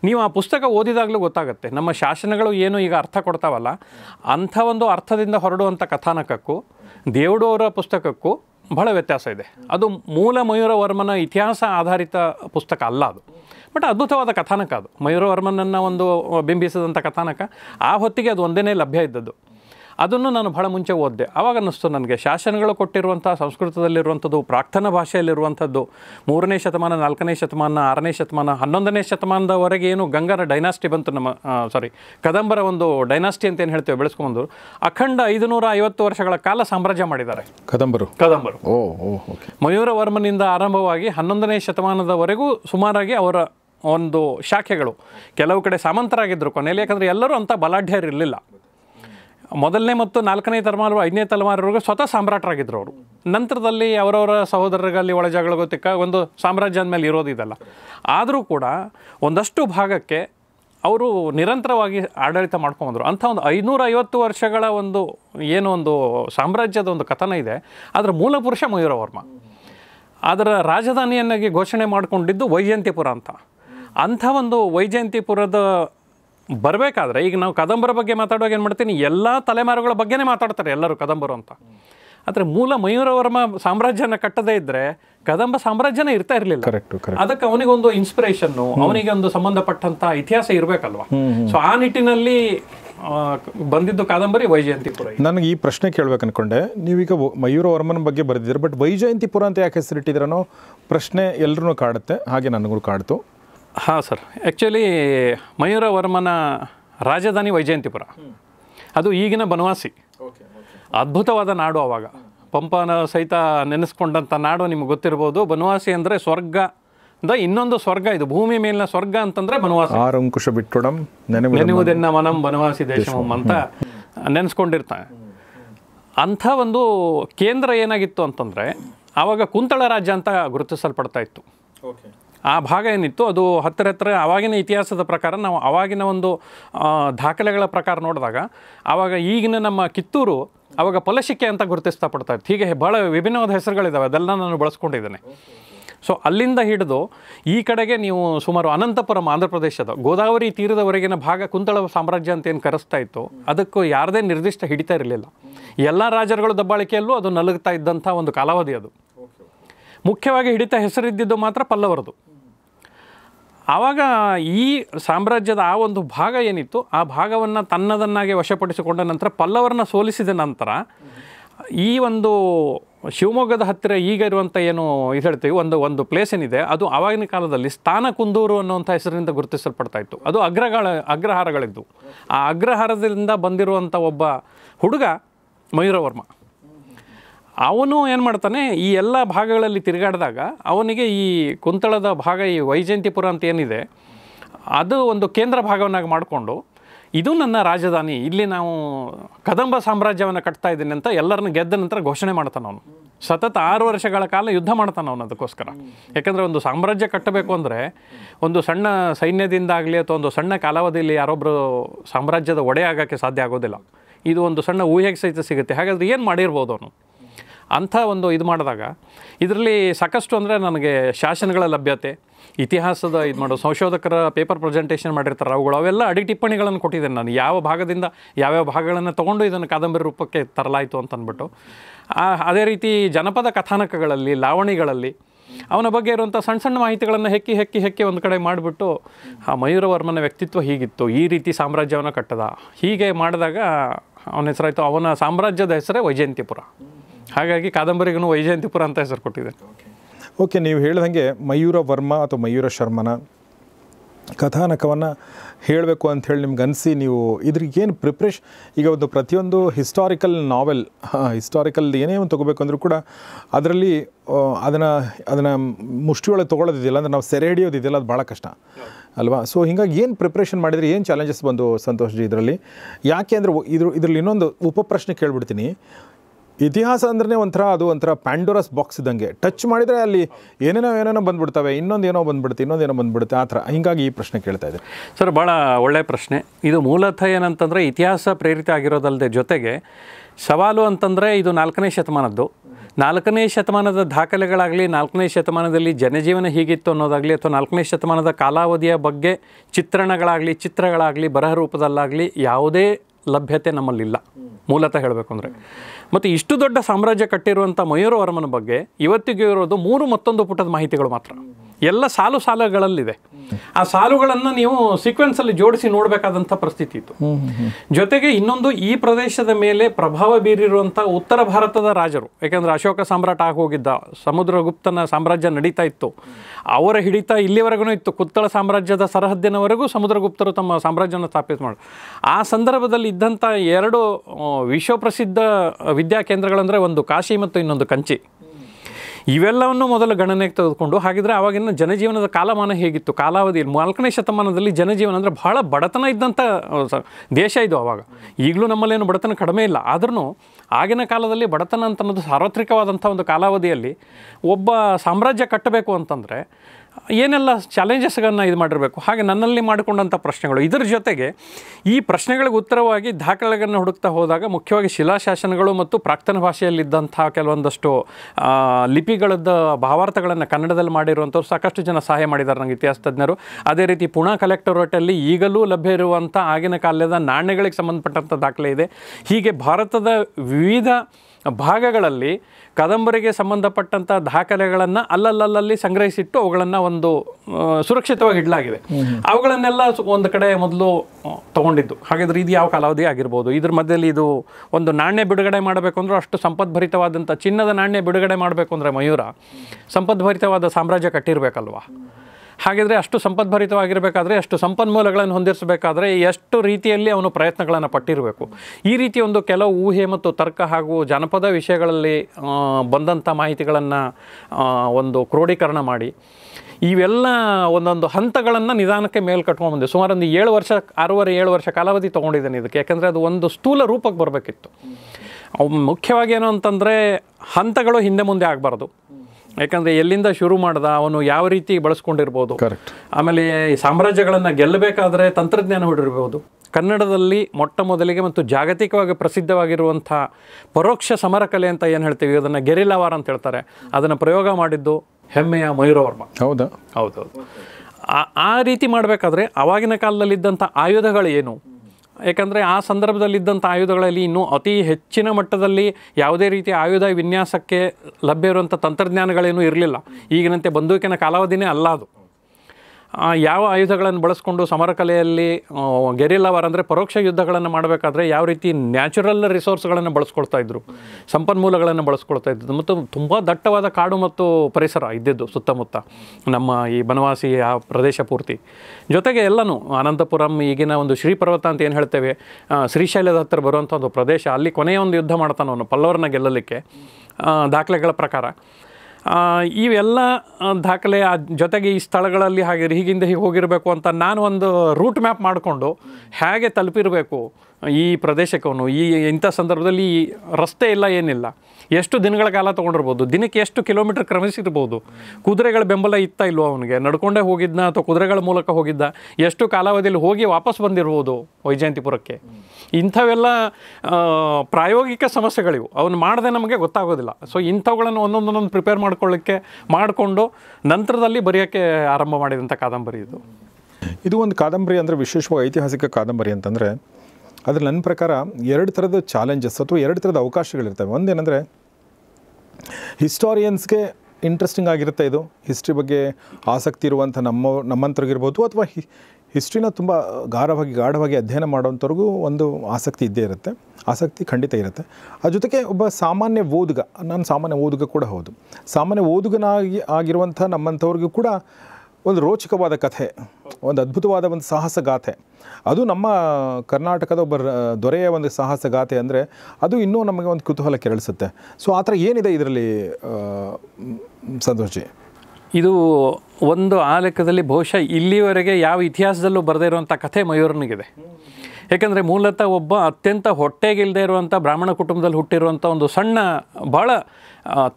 ನೀವು ಆ ಪುಸ್ತಕ ಓದಿದಾಗಲೂ ಗೊತ್ತಾಗುತ್ತೆ ನಮ್ಮ ಶಾಸನಗಳು ಏನು ಈಗ ಅರ್ಥ ಕೊಡ್ತಾವಲ್ಲ ಅಂಥ ಒಂದು ಅರ್ಥದಿಂದ ಹೊರಡುವಂಥ ಕಥಾನಕಕ್ಕೂ ದೇವುಡವರ ಪುಸ್ತಕಕ್ಕೂ ಬಹಳ ವ್ಯತ್ಯಾಸ ಇದೆ ಅದು ಮೂಲ ಮಯೂರವರ್ಮನ ಇತಿಹಾಸ ಆಧಾರಿತ ಪುಸ್ತಕ ಅಲ್ಲ ಅದು ಬಟ್ ಅದ್ಭುತವಾದ ಕಥಾನಕ ಅದು ಮಯೂರವರ್ಮನನ್ನು ಒಂದು ಬಿಂಬಿಸಿದಂಥ ಕಥಾನಕ ಆ ಹೊತ್ತಿಗೆ ಅದು ಒಂದೇ ಲಭ್ಯ ಇದ್ದದ್ದು ಅದನ್ನು ನಾನು ಬಹಳ ಮುಂಚೆ ಓದಿದೆ ಆವಾಗ ಅನ್ನಿಸ್ತು ನನಗೆ ಶಾಸನಗಳು ಕೊಟ್ಟಿರುವಂಥ ಸಂಸ್ಕೃತದಲ್ಲಿರುವಂಥದ್ದು ಪ್ರಾಕ್ತನ ಭಾಷೆಯಲ್ಲಿರುವಂಥದ್ದು ಮೂರನೇ ಶತಮಾನ ನಾಲ್ಕನೇ ಶತಮಾನ ಆರನೇ ಶತಮಾನ ಹನ್ನೊಂದನೇ ಶತಮಾನದವರೆಗೆ ಏನು ಗಂಗರ ಡೈನಾಸ್ಟಿ ಬಂತು ನಮ್ಮ ಸಾರಿ ಕದಂಬರ ಒಂದು ಡೈನಾಸ್ಟಿ ಅಂತ ಏನು ಹೇಳ್ತೇವೆ ಬೆಳೆಸ್ಕೊಂಡು ಅಖಂಡ ಐದುನೂರ ಐವತ್ತು ವರ್ಷಗಳ ಕಾಲ ಸಾಮ್ರಾಜ್ಯ ಮಾಡಿದ್ದಾರೆ ಕದಂಬರು ಕದಂಬರು ಓ ಮಯೂರವರ್ಮನಿಂದ ಆರಂಭವಾಗಿ ಹನ್ನೊಂದನೇ ಶತಮಾನದವರೆಗೂ ಸುಮಾರಾಗಿ ಅವರ ಒಂದು ಶಾಖೆಗಳು ಕೆಲವು ಕಡೆ ಸಾಮಂತರಾಗಿದ್ದರು ಕೊನೆಯಲ್ಲಿ ಯಾಕಂದರೆ ಎಲ್ಲರೂ ಅಂಥ ಬಲಾಢ್ಯರಿರಲಿಲ್ಲ ಇರಲಿಲ್ಲ ಮೊದಲನೇ ಮತ್ತು ನಾಲ್ಕನೇ ತಲೆಮಾರು ಐದನೇ ತಲೆಮಾರವರೆಗೂ ಸ್ವತಃ ಸಾಮ್ರಾಟರಾಗಿದ್ದರು ಅವರು ನಂತರದಲ್ಲಿ ಅವರವರ ಸಹೋದರರಲ್ಲಿ ಜಗಳ ಒಂದು ಸಾಮ್ರಾಜ್ಯ ಅಂದಮೇಲೆ ಇರೋದಿದೆಯಲ್ಲ ಆದರೂ ಕೂಡ ಒಂದಷ್ಟು ಭಾಗಕ್ಕೆ ಅವರು ನಿರಂತರವಾಗಿ ಆಡಳಿತ ಮಾಡ್ಕೊಂಬಂದರು ಅಂಥ ಒಂದು ಐನೂರ ಐವತ್ತು ವರ್ಷಗಳ ಒಂದು ಏನೋ ಒಂದು ಸಾಮ್ರಾಜ್ಯದ ಒಂದು ಕಥನ ಇದೆ ಅದರ ಮೂಲ ಪುರುಷ ಮಯೂರವರ್ಮ ಅದರ ರಾಜಧಾನಿಯನ್ನಾಗಿ ಘೋಷಣೆ ಮಾಡಿಕೊಂಡಿದ್ದು ವೈಜಯಂತಿಪುರ ಅಂತ ಅಂಥ ಒಂದು ವೈಜಯಂತಿಪುರದ ಬರಬೇಕಾದ್ರೆ ಈಗ ನಾವು ಕದಂಬರ ಬಗ್ಗೆ ಮಾತಾಡುವಾಗ ಏನು ಮಾಡ್ತೀನಿ ಎಲ್ಲ ತಲೆಮಾರುಗಳ ಬಗ್ಗೆನೇ ಮಾತಾಡ್ತಾರೆ ಎಲ್ಲರೂ ಕದಂಬರು ಅಂತ ಆದರೆ ಮೂಲ ಮಯೂರವರ್ಮ ಸಾಮ್ರಾಜ್ಯನ ಕಟ್ಟದೇ ಇದ್ದರೆ ಕದಂಬ ಸಾಮ್ರಾಜ್ಯನೇ ಇರ್ತಾ ಇರಲಿಲ್ಲ ಅದಕ್ಕೆ ಅವನಿಗೊಂದು ಇನ್ಸ್ಪಿರೇಷನ್ನು ಅವನಿಗೆ ಒಂದು ಸಂಬಂಧಪಟ್ಟಂಥ ಇತಿಹಾಸ ಇರಬೇಕಲ್ವ ಸೊ ಆ ನಿಟ್ಟಿನಲ್ಲಿ ಬಂದಿದ್ದು ಕಾದಂಬರಿ ವೈಜಯಂತಿಪುರ ನನಗೆ ಈ ಪ್ರಶ್ನೆ ಕೇಳ್ಬೇಕು ಅನ್ಕೊಂಡೆ ನೀವೀಗ ಮಯೂರವರ್ಮನ ಬಗ್ಗೆ ಬರೆದಿದ್ದೀರಿ ಬಟ್ ವೈಜಯಂತಿಪುರ ಅಂತ ಯಾಕೆ ಹೆಸರಿಟ್ಟಿದ್ರನೋ ಪ್ರಶ್ನೆ ಎಲ್ಲರೂ ಕಾಡುತ್ತೆ ಹಾಗೆ ನನಗೂ ಕಾಡ್ತು ಹಾಂ ಸರ್ ಆ್ಯಕ್ಚುಲಿ ಮಯೂರವರ್ಮನ ರಾಜಧಾನಿ ವೈಜಯಂತಿಪುರ ಅದು ಈಗಿನ ಬನವಾಸಿ ಅದ್ಭುತವಾದ ನಾಡು ಆವಾಗ ಪಂಪನ ಸಹಿತ ನೆನೆಸ್ಕೊಂಡಂಥ ನಾಡು ನಿಮ್ಗೆ ಗೊತ್ತಿರ್ಬೋದು ಬನವಾಸಿ ಅಂದರೆ ಸ್ವರ್ಗ ಇನ್ನೊಂದು ಸ್ವರ್ಗ ಇದು ಭೂಮಿ ಮೇಲಿನ ಸ್ವರ್ಗ ಅಂತಂದರೆ ಬನವಾಸಿ ಆರಂಕುಶ ಬಿಟ್ಟು ನೆನೆವುದೆನ್ನ ಮನಂ ಬನವಾಸಿ ದೇಶಮಂ ಅಂತ ನೆನೆಸ್ಕೊಂಡಿರ್ತಾನೆ ಅಂಥ ಒಂದು ಕೇಂದ್ರ ಏನಾಗಿತ್ತು ಅಂತಂದರೆ ಆವಾಗ ಕುಂತಳ ರಾಜ್ಯ ಅಂತ ಗುರುತಿಸಲ್ಪಡ್ತಾ ಇತ್ತು ಆ ಭಾಗ ಏನಿತ್ತು ಅದು ಹತ್ತಿರ ಹತ್ತಿರ ಆವಾಗಿನ ಇತಿಹಾಸದ ಪ್ರಕಾರ ನಾವು ಆವಾಗಿನ ಒಂದು ದಾಖಲೆಗಳ ಪ್ರಕಾರ ನೋಡಿದಾಗ ಆವಾಗ ಈಗಿನ ನಮ್ಮ ಕಿತ್ತೂರು ಆವಾಗ ಪಲಶಿಕೆ ಅಂತ ಗುರುತಿಸ್ತಾ ಪಡ್ತಾ ಇತ್ತು ಹೀಗೆ ಭಾಳ ವಿಭಿನ್ನವಾದ ಹೆಸರುಗಳಿದ್ದಾವೆ ಅದೆಲ್ಲ ನಾನು ಬಳಸ್ಕೊಂಡಿದ್ದೇನೆ ಸೊ ಅಲ್ಲಿಂದ ಹಿಡಿದು ಈ ಕಡೆಗೆ ನೀವು ಸುಮಾರು ಅನಂತಪುರಂ ಆಂಧ್ರ ಪ್ರದೇಶದ ಗೋದಾವರಿ ತೀರದವರೆಗಿನ ಭಾಗ ಕುಂತಳ ಸಾಮ್ರಾಜ್ಯ ಅಂತ ಏನು ಕರೆಸ್ತಾ ಇತ್ತು ಅದಕ್ಕೂ ಯಾರದೇ ನಿರ್ದಿಷ್ಟ ಹಿಡಿತಾ ಇರಲಿಲ್ಲ ಎಲ್ಲ ರಾಜರುಗಳ ದಬ್ಬಾಳಿಕೆಯಲ್ಲೂ ಅದು ನಲಗ್ತಾ ಇದ್ದಂಥ ಒಂದು ಕಾಲಾವಧಿ ಅದು ಮುಖ್ಯವಾಗಿ ಹಿಡಿತ ಹೆಸರಿದ್ದಿದ್ದು ಮಾತ್ರ ಪಲ್ಲವರದು ಆವಾಗ ಈ ಸಾಮ್ರಾಜ್ಯದ ಆ ಒಂದು ಭಾಗ ಏನಿತ್ತು ಆ ಭಾಗವನ್ನು ತನ್ನದನ್ನಾಗಿ ವಶಪಡಿಸಿಕೊಂಡ ನಂತರ ಪಲ್ಲವರನ್ನ ಸೋಲಿಸಿದ ನಂತರ ಈ ಒಂದು ಶಿವಮೊಗ್ಗದ ಹತ್ತಿರ ಈಗ ಇರುವಂಥ ಏನು ಇದು ಹೇಳ್ತೀವಿ ಒಂದು ಒಂದು ಪ್ಲೇಸ್ ಏನಿದೆ ಅದು ಆವಾಗಿನ ಕಾಲದಲ್ಲಿ ಸ್ಥಾನ ಕುಂದೂರು ಅನ್ನುವಂಥ ಹೆಸರಿನಿಂದ ಗುರುತಿಸಲ್ಪಡ್ತಾ ಇತ್ತು ಅದು ಅಗ್ರಗಳ ಅಗ್ರಹಾರಗಳಿದ್ದು ಆ ಅಗ್ರಹಾರದಿಂದ ಬಂದಿರುವಂಥ ಒಬ್ಬ ಹುಡುಗ ಮಯೂರವರ್ಮ ಅವನು ಏನು ಮಾಡ್ತಾನೆ ಈ ಎಲ್ಲ ಭಾಗಗಳಲ್ಲಿ ತಿರುಗಾಡಿದಾಗ ಅವನಿಗೆ ಈ ಕುಂತಳದ ಭಾಗ ಈ ವೈಜಯಂತಿಪುರ ಅಂತ ಏನಿದೆ ಅದು ಒಂದು ಕೇಂದ್ರ ಭಾಗವನ್ನಾಗಿ ಮಾಡಿಕೊಂಡು ಇದು ನನ್ನ ರಾಜಧಾನಿ ಇಲ್ಲಿ ನಾವು ಕದಂಬ ಸಾಮ್ರಾಜ್ಯವನ್ನು ಕಟ್ತಾ ಇದ್ದೀನಿ ಅಂತ ಎಲ್ಲರನ್ನು ಗೆದ್ದ ನಂತರ ಘೋಷಣೆ ಮಾಡ್ತಾನೆ ಅವನು ಸತತ ಆರು ವರ್ಷಗಳ ಕಾಲ ಯುದ್ಧ ಮಾಡ್ತಾನೆ ಅವನು ಅದಕ್ಕೋಸ್ಕರ ಯಾಕಂದರೆ ಒಂದು ಸಾಮ್ರಾಜ್ಯ ಕಟ್ಟಬೇಕು ಅಂದರೆ ಒಂದು ಸಣ್ಣ ಸೈನ್ಯದಿಂದಾಗಲಿ ಅಥವಾ ಒಂದು ಸಣ್ಣ ಕಾಲಾವಧಿಯಲ್ಲಿ ಯಾರೊಬ್ಬರು ಸಾಮ್ರಾಜ್ಯದ ಒಡೆ ಆಗೋಕ್ಕೆ ಸಾಧ್ಯ ಆಗೋದಿಲ್ಲ ಇದು ಒಂದು ಸಣ್ಣ ಊಹೆಗೆ ಸಹಿತ ಸಿಗುತ್ತೆ ಹಾಗಾದರೆ ಏನು ಮಾಡಿರ್ಬೋದು ಅವನು ಅಂಥ ಒಂದು ಇದು ಮಾಡಿದಾಗ ಇದರಲ್ಲಿ ಸಾಕಷ್ಟು ಅಂದರೆ ನನಗೆ ಶಾಸನಗಳ ಲಭ್ಯತೆ ಇತಿಹಾಸದ ಇದು ಮಾಡೋ ಸಂಶೋಧಕರ ಪೇಪರ್ ಪ್ರೆಸೆಂಟೇಷನ್ ಮಾಡಿರ್ತಾರೆ ಅವುಗಳು ಅವೆಲ್ಲ ಅಡಿ ಟಿಪ್ಪಣಿಗಳನ್ನು ಕೊಟ್ಟಿದ್ದೇನೆ ನಾನು ಯಾವ ಭಾಗದಿಂದ ಯಾವ್ಯಾವ ಭಾಗಗಳನ್ನು ತೊಗೊಂಡು ಇದನ್ನು ಕಾದಂಬರಿ ರೂಪಕ್ಕೆ ತರಲಾಯಿತು ಅಂತ ಅಂದ್ಬಿಟ್ಟು ಅದೇ ರೀತಿ ಜನಪದ ಕಥಾನಕಗಳಲ್ಲಿ ಲಾವಣಿಗಳಲ್ಲಿ ಅವನ ಬಗ್ಗೆ ಇರುವಂಥ ಸಣ್ಣ ಸಣ್ಣ ಮಾಹಿತಿಗಳನ್ನು ಹೆಕ್ಕಿ ಹೆಕ್ಕಿ ಹೆಕ್ಕಿ ಒಂದು ಕಡೆ ಮಾಡಿಬಿಟ್ಟು ಆ ಮಯೂರವರ್ಮನ ವ್ಯಕ್ತಿತ್ವ ಹೀಗಿತ್ತು ಈ ರೀತಿ ಸಾಮ್ರಾಜ್ಯವನ್ನು ಕಟ್ಟದ ಹೀಗೆ ಮಾಡಿದಾಗ ಅವನ ಹೆಸರಾಯಿತು ಅವನ ಸಾಮ್ರಾಜ್ಯದ ಹೆಸರೇ ವೈಜಯಂತಿಪುರ ಹಾಗಾಗಿ ಕಾದಂಬರಿಗೂ ವೈಜಯಂತಿಪುರ ಅಂತ ಹೆಸರು ಕೊಟ್ಟಿದ್ದೇನೆ ಓಕೆ ನೀವು ಹೇಳ್ದಂಗೆ ಮಯೂರ ವರ್ಮ ಅಥವಾ ಮಯೂರ ಶರ್ಮನ ಕಥಾನಕವನ್ನು ಹೇಳಬೇಕು ಅಂಥೇಳಿ ನಿಮ್ಗೆ ಅನಿಸಿ ನೀವು ಏನು ಪ್ರಿಪ್ರೇಷ್ ಈಗ ಒಂದು ಪ್ರತಿಯೊಂದು ಹಿಸ್ಟಾರಿಕಲ್ ನಾವೆಲ್ ಹಿಸ್ಟಾರಿಕಲ್ ಏನೇ ಒಂದು ತೊಗೋಬೇಕು ಅಂದರೂ ಕೂಡ ಅದರಲ್ಲಿ ಅದನ್ನು ಅದನ್ನು ಮುಷ್ಟಿಯೊಳಗೆ ತೊಗೊಳೋದಿದೆಯಲ್ಲ ಅಂದರೆ ನಾವು ಸೆರೆ ಹಿಡಿಯೋದಿದೆಯಲ್ಲ ಅದು ಭಾಳ ಕಷ್ಟ ಅಲ್ವಾ ಸೊ ಹೀಗಾಗಿ ಏನು ಪ್ರಿಪ್ರೇಷನ್ ಮಾಡಿದರೆ ಏನು ಚಾಲೆಂಜಸ್ ಬಂದು ಸಂತೋಷ್ ಜಿ ಇದರಲ್ಲಿ ಯಾಕೆ ಅಂದರೆ ಇದ್ರ ಇದರಲ್ಲಿ ಇನ್ನೊಂದು ಉಪಪ್ರಶ್ನೆ ಕೇಳಿಬಿಡ್ತೀನಿ ಇತಿಹಾಸ ಅಂದ್ರೆ ಒಂಥರ ಅದು ಒಂಥರ ಪ್ಯಾಂಡೋರಸ್ ಬಾಕ್ಸ್ ಇದ್ದಂಗೆ ಟಚ್ ಮಾಡಿದರೆ ಅಲ್ಲಿ ಏನೇನೋ ಏನೇನೋ ಬಂದ್ಬಿಡ್ತವೆ ಇನ್ನೊಂದು ಏನೋ ಬಂದ್ಬಿಡುತ್ತೆ ಇನ್ನೊಂದೇನೋ ಬಂದ್ಬಿಡುತ್ತೆ ಆ ಥರ ಹಿಂಗಾಗಿ ಈ ಪ್ರಶ್ನೆ ಕೇಳ್ತಾ ಇದೆ ಸರ್ ಭಾಳ ಒಳ್ಳೆಯ ಪ್ರಶ್ನೆ ಇದು ಮೂಲತಃ ಏನಂತಂದರೆ ಇತಿಹಾಸ ಪ್ರೇರಿತ ಆಗಿರೋದಲ್ಲದೆ ಜೊತೆಗೆ ಸವಾಲು ಅಂತಂದರೆ ಇದು ನಾಲ್ಕನೇ ಶತಮಾನದ್ದು ನಾಲ್ಕನೇ ಶತಮಾನದ ದಾಖಲೆಗಳಾಗಲಿ ನಾಲ್ಕನೇ ಶತಮಾನದಲ್ಲಿ ಜನಜೀವನ ಹೀಗಿತ್ತು ಅನ್ನೋದಾಗಲಿ ಅಥವಾ ನಾಲ್ಕನೇ ಶತಮಾನದ ಕಾಲಾವಧಿಯ ಬಗ್ಗೆ ಚಿತ್ರಣಗಳಾಗಲಿ ಚಿತ್ರಗಳಾಗಲಿ ಬರಹ ರೂಪದಲ್ಲಾಗಲಿ ಯಾವುದೇ ಲಭ್ಯತೆ ನಮ್ಮಲ್ಲಿಲ್ಲ ಮೂಲತಃ ಹೇಳಬೇಕು ಅಂದರೆ ಮತ್ತು ಇಷ್ಟು ದೊಡ್ಡ ಸಾಮ್ರಾಜ್ಯ ಕಟ್ಟಿರುವಂಥ ಮಯೂರವರ್ಮನ ಬಗ್ಗೆ ಇವತ್ತಿಗೂ ಇರೋದು ಮೂರು ಮತ್ತೊಂದು ಪುಟದ ಮಾಹಿತಿಗಳು ಮಾತ್ರ ಎಲ್ಲ ಸಾಲು ಸಾಲುಗಳಲ್ಲಿದೆ ಆ ಸಾಲುಗಳನ್ನು ನೀವು ಸೀಕ್ವೆನ್ಸಲ್ಲಿ ಜೋಡಿಸಿ ನೋಡಬೇಕಾದಂಥ ಪರಿಸ್ಥಿತಿ ಇತ್ತು ಜೊತೆಗೆ ಇನ್ನೊಂದು ಈ ಪ್ರದೇಶದ ಮೇಲೆ ಪ್ರಭಾವ ಬೀರಿರುವಂಥ ಉತ್ತರ ಭಾರತದ ರಾಜರು ಯಾಕೆಂದರೆ ಅಶೋಕ ಸಾಮ್ರಾಟ ಆಗಿ ಹೋಗಿದ್ದ ಸಮುದ್ರಗುಪ್ತನ ಸಾಮ್ರಾಜ್ಯ ನಡೀತಾ ಇತ್ತು ಅವರ ಹಿಡಿತ ಇಲ್ಲಿವರೆಗೂ ಇತ್ತು ಕುತ್ತಳ ಸಾಮ್ರಾಜ್ಯದ ಸರಹದ್ದಿನವರೆಗೂ ಸಮುದ್ರಗುಪ್ತರು ತಮ್ಮ ಸಾಮ್ರಾಜ್ಯವನ್ನು ಸ್ಥಾಪಿತ ಮಾಡ ಆ ಸಂದರ್ಭದಲ್ಲಿ ಇದ್ದಂಥ ಎರಡು ವಿಶ್ವಪ್ರಸಿದ್ಧ ವಿದ್ಯಾಕೇಂದ್ರಗಳಂದರೆ ಒಂದು ಕಾಶಿ ಮತ್ತು ಇನ್ನೊಂದು ಕಂಚಿ ಇವೆಲ್ಲವನ್ನು ಮೊದಲು ಗಣನೆಗೆ ತೆಗೆದುಕೊಂಡು ಹಾಗಿದ್ರೆ ಆವಾಗಿನ ಜನಜೀವನದ ಕಾಲಮಾನ ಹೇಗಿತ್ತು ಕಾಲಾವಧಿ ನಾಲ್ಕನೇ ಶತಮಾನದಲ್ಲಿ ಜನಜೀವನ ಅಂದರೆ ಬಹಳ ಬಡತನ ಇದ್ದಂಥ ದೇಶ ಇದು ಆವಾಗ ಈಗಲೂ ನಮ್ಮಲ್ಲೇನು ಬಡತನ ಕಡಿಮೆ ಇಲ್ಲ ಆದ್ರೂ ಆಗಿನ ಕಾಲದಲ್ಲಿ ಬಡತನ ಅಂತ ಅನ್ನೋದು ಸಾರ್ವತ್ರಿಕವಾದಂಥ ಒಂದು ಕಾಲಾವಧಿಯಲ್ಲಿ ಒಬ್ಬ ಸಾಮ್ರಾಜ್ಯ ಕಟ್ಟಬೇಕು ಅಂತಂದರೆ ಏನೆಲ್ಲ ಚಾಲೆಂಜಸ್ಗಳನ್ನು ಇದು ಮಾಡಿರಬೇಕು ಹಾಗೆ ನನ್ನಲ್ಲಿ ಮಾಡಿಕೊಂಡಂಥ ಪ್ರಶ್ನೆಗಳು ಇದರ ಜೊತೆಗೆ ಈ ಪ್ರಶ್ನೆಗಳಿಗೆ ಉತ್ತರವಾಗಿ ದಾಖಲೆಗಳನ್ನು ಹುಡುಕ್ತಾ ಹೋದಾಗ ಮುಖ್ಯವಾಗಿ ಶಿಲಾಶಾಸನಗಳು ಮತ್ತು ಪ್ರಾಕ್ತನ ಭಾಷೆಯಲ್ಲಿದ್ದಂಥ ಕೆಲವೊಂದಷ್ಟು ಲಿಪಿಗಳದ್ದು ಭಾವಾರ್ಥಗಳನ್ನು ಕನ್ನಡದಲ್ಲಿ ಮಾಡಿರುವಂಥವ್ರು ಸಾಕಷ್ಟು ಜನ ಸಹಾಯ ಮಾಡಿದ್ದಾರೆ ನಂಗೆ ಇತಿಹಾಸ ತಜ್ಞರು ಅದೇ ರೀತಿ ಪುಣಾ ಕಲೆಕ್ಟರೇಟಲ್ಲಿ ಈಗಲೂ ಲಭ್ಯ ಇರುವಂಥ ಆಗಿನ ಕಾಲದ ನಾಣ್ಯಗಳಿಗೆ ಸಂಬಂಧಪಟ್ಟಂಥ ದಾಖಲೆ ಇದೆ ಹೀಗೆ ಭಾರತದ ವಿವಿಧ ಭಾಗಗಳಲ್ಲಿ ಕಾದಂಬರಿಗೆ ಸಂಬಂಧಪಟ್ಟಂಥ ದಾಖಲೆಗಳನ್ನು ಅಲ್ಲಲ್ಲಲ್ಲಿ ಸಂಗ್ರಹಿಸಿಟ್ಟು ಅವುಗಳನ್ನು ಒಂದು ಸುರಕ್ಷಿತವಾಗಿ ಇಡಲಾಗಿದೆ ಅವುಗಳನ್ನೆಲ್ಲ ಒಂದು ಕಡೆ ಮೊದಲು ತಗೊಂಡಿದ್ದು ಹಾಗಾದ್ರೆ ಇದು ಯಾವ ಕಾಲಾವಧಿ ಆಗಿರ್ಬೋದು ಇದ್ರ ಮಧ್ಯದಲ್ಲಿ ಇದು ಒಂದು ನಾಣ್ಯ ಬಿಡುಗಡೆ ಮಾಡಬೇಕು ಅಂದರೂ ಅಷ್ಟು ಸಂಪದ್ಭರಿತವಾದಂಥ ಚಿನ್ನದ ನಾಣ್ಯ ಬಿಡುಗಡೆ ಮಾಡಬೇಕು ಅಂದರೆ ಮಯೂರ ಸಂಪದ್ಭರಿತವಾದ ಸಾಮ್ರಾಜ್ಯ ಕಟ್ಟಿರಬೇಕಲ್ವ ಹಾಗಿದ್ರೆ ಅಷ್ಟು ಸಂಪದ್ಭರಿತವಾಗಿರಬೇಕಾದ್ರೆ ಅಷ್ಟು ಸಂಪನ್ಮೂಲಗಳನ್ನು ಹೊಂದಿರಿಸಬೇಕಾದ್ರೆ ಎಷ್ಟು ರೀತಿಯಲ್ಲಿ ಅವನು ಪ್ರಯತ್ನಗಳನ್ನು ಪಟ್ಟಿರಬೇಕು ಈ ರೀತಿ ಒಂದು ಕೆಲವು ಊಹೆ ಮತ್ತು ತರ್ಕ ಹಾಗೂ ಜನಪದ ವಿಷಯಗಳಲ್ಲಿ ಬಂದಂಥ ಮಾಹಿತಿಗಳನ್ನು ಒಂದು ಕ್ರೋಢೀಕರಣ ಮಾಡಿ ಇವೆಲ್ಲ ಒಂದೊಂದು ಹಂತಗಳನ್ನು ನಿಧಾನಕ್ಕೆ ಮೇಲೆ ಕಟ್ಕೊಂಡ್ಬಂದೆ ಸುಮಾರು ಒಂದು ಏಳು ವರ್ಷ ಆರೂವರೆ ಏಳು ವರ್ಷ ಕಾಲಾವಧಿ ತೊಗೊಂಡಿದ್ದೇನೆ ಇದಕ್ಕೆ ಯಾಕೆಂದರೆ ಅದು ಒಂದು ಸ್ಥೂಲ ರೂಪಕ್ಕೆ ಬರಬೇಕಿತ್ತು ಮುಖ್ಯವಾಗಿ ಏನು ಅಂತಂದರೆ ಹಂತಗಳು ಹಿಂದೆ ಮುಂದೆ ಆಗಬಾರ್ದು ಯಾಕಂದರೆ ಎಲ್ಲಿಂದ ಶುರು ಮಾಡ್ದ ಅವನು ಯಾವ ರೀತಿ ಬಳಸ್ಕೊಂಡಿರ್ಬೋದು ಕರೆಕ್ಟ್ ಆಮೇಲೆ ಸಾಮ್ರಾಜ್ಯಗಳನ್ನು ಗೆಲ್ಲಬೇಕಾದ್ರೆ ತಂತ್ರಜ್ಞಾನ ಹೊಡಿರ್ಬೋದು ಕನ್ನಡದಲ್ಲಿ ಮೊಟ್ಟ ಮೊದಲಿಗೆ ಮತ್ತು ಜಾಗತಿಕವಾಗಿ ಪ್ರಸಿದ್ಧವಾಗಿರುವಂಥ ಪರೋಕ್ಷ ಸಮರ ಕಲೆ ಅಂತ ಏನು ಹೇಳ್ತೀವಿ ಅದನ್ನು ಗೆರಿಲಾವಾರ ಅಂತ ಹೇಳ್ತಾರೆ ಅದನ್ನು ಪ್ರಯೋಗ ಮಾಡಿದ್ದು ಹೆಮ್ಮೆಯ ಮಯೂರವರ್ಮ ಹೌದಾ ಹೌದೌದು ಆ ರೀತಿ ಮಾಡಬೇಕಾದ್ರೆ ಆವಾಗಿನ ಕಾಲದಲ್ಲಿದ್ದಂಥ ಆಯುಧಗಳು ಏನು ಯಾಕಂದರೆ ಆ ಸಂದರ್ಭದಲ್ಲಿದ್ದಂಥ ಆಯುಧಗಳಲ್ಲಿ ಇನ್ನೂ ಅತಿ ಹೆಚ್ಚಿನ ಮಟ್ಟದಲ್ಲಿ ಯಾವುದೇ ರೀತಿಯ ಆಯುಧ ವಿನ್ಯಾಸಕ್ಕೆ ಲಭ್ಯ ಇರುವಂಥ ತಂತ್ರಜ್ಞಾನಗಳೇನೂ ಇರಲಿಲ್ಲ ಈಗಿನಂತೆ ಬಂದೂಕಿನ ಕಾಲಾವಧಿನೇ ಅಲ್ಲ ಅದು ಯಾವ ಆಯುಧಗಳನ್ನು ಬಳಸ್ಕೊಂಡು ಸಮರ ಕಲೆಯಲ್ಲಿ ಗೆರಿಲ್ಲವಾರಂದರೆ ಅಂದರೆ ಪರೋಕ್ಷ ಯುದ್ಧಗಳನ್ನು ಮಾಡಬೇಕಾದ್ರೆ ಯಾವ ರೀತಿ ನ್ಯಾಚುರಲ್ ರಿಸೋರ್ಸ್ಗಳನ್ನು ಬಳಸ್ಕೊಳ್ತಾ ಇದ್ದರು ಸಂಪನ್ಮೂಲಗಳನ್ನು ಬಳಸ್ಕೊಳ್ತಾ ಇದ್ದರು ಮತ್ತು ತುಂಬ ದಟ್ಟವಾದ ಕಾಡು ಮತ್ತು ಪರಿಸರ ಇದ್ದಿದ್ದು ಸುತ್ತಮುತ್ತ ನಮ್ಮ ಈ ಬನವಾಸಿ ಆ ಪ್ರದೇಶ ಪೂರ್ತಿ ಜೊತೆಗೆ ಎಲ್ಲನೂ ಅನಂತಪುರಂ ಈಗಿನ ಒಂದು ಶ್ರೀ ಪರ್ವತ ಅಂತ ಏನು ಹೇಳ್ತೇವೆ ಶ್ರೀಶೈಲದ ಹತ್ತಿರ ಬರುವಂಥ ಒಂದು ಪ್ರದೇಶ ಅಲ್ಲಿ ಕೊನೆಯ ಒಂದು ಯುದ್ಧ ಮಾಡ್ತಾನವನು ಅವನು ಪಲ್ಲವರನ್ನ ಗೆಲ್ಲಲಿಕ್ಕೆ ದಾಖಲೆಗಳ ಪ್ರಕಾರ ಇವೆಲ್ಲ ದಾಖಲೆ ಜೊತೆಗೆ ಈ ಸ್ಥಳಗಳಲ್ಲಿ ಹಾಗೆ ಹೀಗಿಂದ ಹೀಗೆ ಹೋಗಿರಬೇಕು ಅಂತ ನಾನು ಒಂದು ರೂಟ್ ಮ್ಯಾಪ್ ಮಾಡಿಕೊಂಡು ಹೇಗೆ ತಲುಪಿರಬೇಕು ಈ ಪ್ರದೇಶಕ್ಕೆ ಅವನು ಈ ಇಂಥ ಸಂದರ್ಭದಲ್ಲಿ ಈ ರಸ್ತೆ ಇಲ್ಲ ಏನಿಲ್ಲ ಎಷ್ಟು ದಿನಗಳ ಕಾಲ ತೊಗೊಂಡಿರ್ಬೋದು ದಿನಕ್ಕೆ ಎಷ್ಟು ಕಿಲೋಮೀಟರ್ ಕ್ರಮಿಸಿರ್ಬೋದು ಕುದುರೆಗಳ ಬೆಂಬಲ ಇತ್ತಾ ಇಲ್ವೋ ಅವನಿಗೆ ನಡ್ಕೊಂಡೇ ಹೋಗಿದ್ದ ಅಥವಾ ಕುದುರೆಗಳ ಮೂಲಕ ಹೋಗಿದ್ದ ಎಷ್ಟು ಕಾಲಾವಧಿಯಲ್ಲಿ ಹೋಗಿ ವಾಪಸ್ ಬಂದಿರ್ಬೋದು ವೈಜಯಂತಿಪುರಕ್ಕೆ ಇಂಥವೆಲ್ಲ ಪ್ರಾಯೋಗಿಕ ಸಮಸ್ಯೆಗಳಿವು ಅವನು ಮಾಡದೆ ನಮಗೆ ಗೊತ್ತಾಗೋದಿಲ್ಲ ಸೊ ಇಂಥವುಗಳನ್ನು ಒಂದೊಂದೊಂದೊಂದು ಪ್ರಿಪೇರ್ ಮಾಡ್ಕೊಳ್ಳೋಕ್ಕೆ ಮಾಡಿಕೊಂಡು ನಂತರದಲ್ಲಿ ಬರೆಯೋಕ್ಕೆ ಆರಂಭ ಮಾಡಿದಂಥ ಕಾದಂಬರಿ ಇದು ಇದು ಒಂದು ಕಾದಂಬರಿ ಅಂದರೆ ವಿಶೇಷವಾಗಿ ಐತಿಹಾಸಿಕ ಕಾದಂಬರಿ ಅಂತಂದರೆ ಆದರೆ ನನ್ನ ಪ್ರಕಾರ ಎರಡು ಥರದ ಚಾಲೆಂಜಸ್ ಅಥವಾ ಎರಡು ಥರದ ಅವಕಾಶಗಳಿರ್ತವೆ ಒಂದೇನೆಂದರೆ ಹಿಸ್ಟೋರಿಯನ್ಸ್ಗೆ ಇಂಟ್ರೆಸ್ಟಿಂಗ್ ಆಗಿರುತ್ತೆ ಇದು ಹಿಸ್ಟ್ರಿ ಬಗ್ಗೆ ಆಸಕ್ತಿ ಇರುವಂಥ ನಮ್ಮ ನಮ್ಮಂಥವ್ರಿಗಿರ್ಬೋದು ಅಥವಾ ಹಿ ಹಿಸ್ಟ್ರಿನ ತುಂಬ ಗಾಢವಾಗಿ ಗಾಢವಾಗಿ ಅಧ್ಯಯನ ಮಾಡೋವಂಥವ್ರಿಗೂ ಒಂದು ಆಸಕ್ತಿ ಇದ್ದೇ ಇರುತ್ತೆ ಆಸಕ್ತಿ ಖಂಡಿತ ಇರುತ್ತೆ ಅದ್ರ ಜೊತೆಗೆ ಒಬ್ಬ ಸಾಮಾನ್ಯ ಓದುಗ ನಾನು ಸಾಮಾನ್ಯ ಓದುಗ ಕೂಡ ಹೌದು ಸಾಮಾನ್ಯ ಓದುಗನಾಗಿ ಆಗಿರುವಂಥ ನಮ್ಮಂಥವ್ರಿಗೂ ಕೂಡ ಒಂದು ರೋಚಕವಾದ ಕಥೆ ಒಂದು ಅದ್ಭುತವಾದ ಒಂದು ಸಾಹಸ ಗಾಥೆ ಅದು ನಮ್ಮ ಕರ್ನಾಟಕದ ಒಬ್ಬ ದೊರೆಯ ಒಂದು ಸಾಹಸ ಗಾಥೆ ಅಂದರೆ ಅದು ಇನ್ನೂ ನಮಗೆ ಒಂದು ಕುತೂಹಲ ಕೆರಳಿಸುತ್ತೆ ಸೊ ಆ ಥರ ಏನಿದೆ ಇದರಲ್ಲಿ ಸಂತೋಷಿ ಇದು ಒಂದು ಆ ಲೆಕ್ಕದಲ್ಲಿ ಬಹುಶಃ ಇಲ್ಲಿವರೆಗೆ ಯಾವ ಇತಿಹಾಸದಲ್ಲೂ ಬರದೇ ಇರುವಂಥ ಕಥೆ ಮಯೂರನಿಗಿದೆ ಏಕೆಂದರೆ ಮೂಲತಃ ಒಬ್ಬ ಅತ್ಯಂತ ಹೊಟ್ಟೆಗಿಲ್ಲದೆ ಇರುವಂಥ ಬ್ರಾಹ್ಮಣ ಕುಟುಂಬದಲ್ಲಿ ಹುಟ್ಟಿರುವಂಥ ಒಂದು ಸಣ್ಣ ಭಾಳ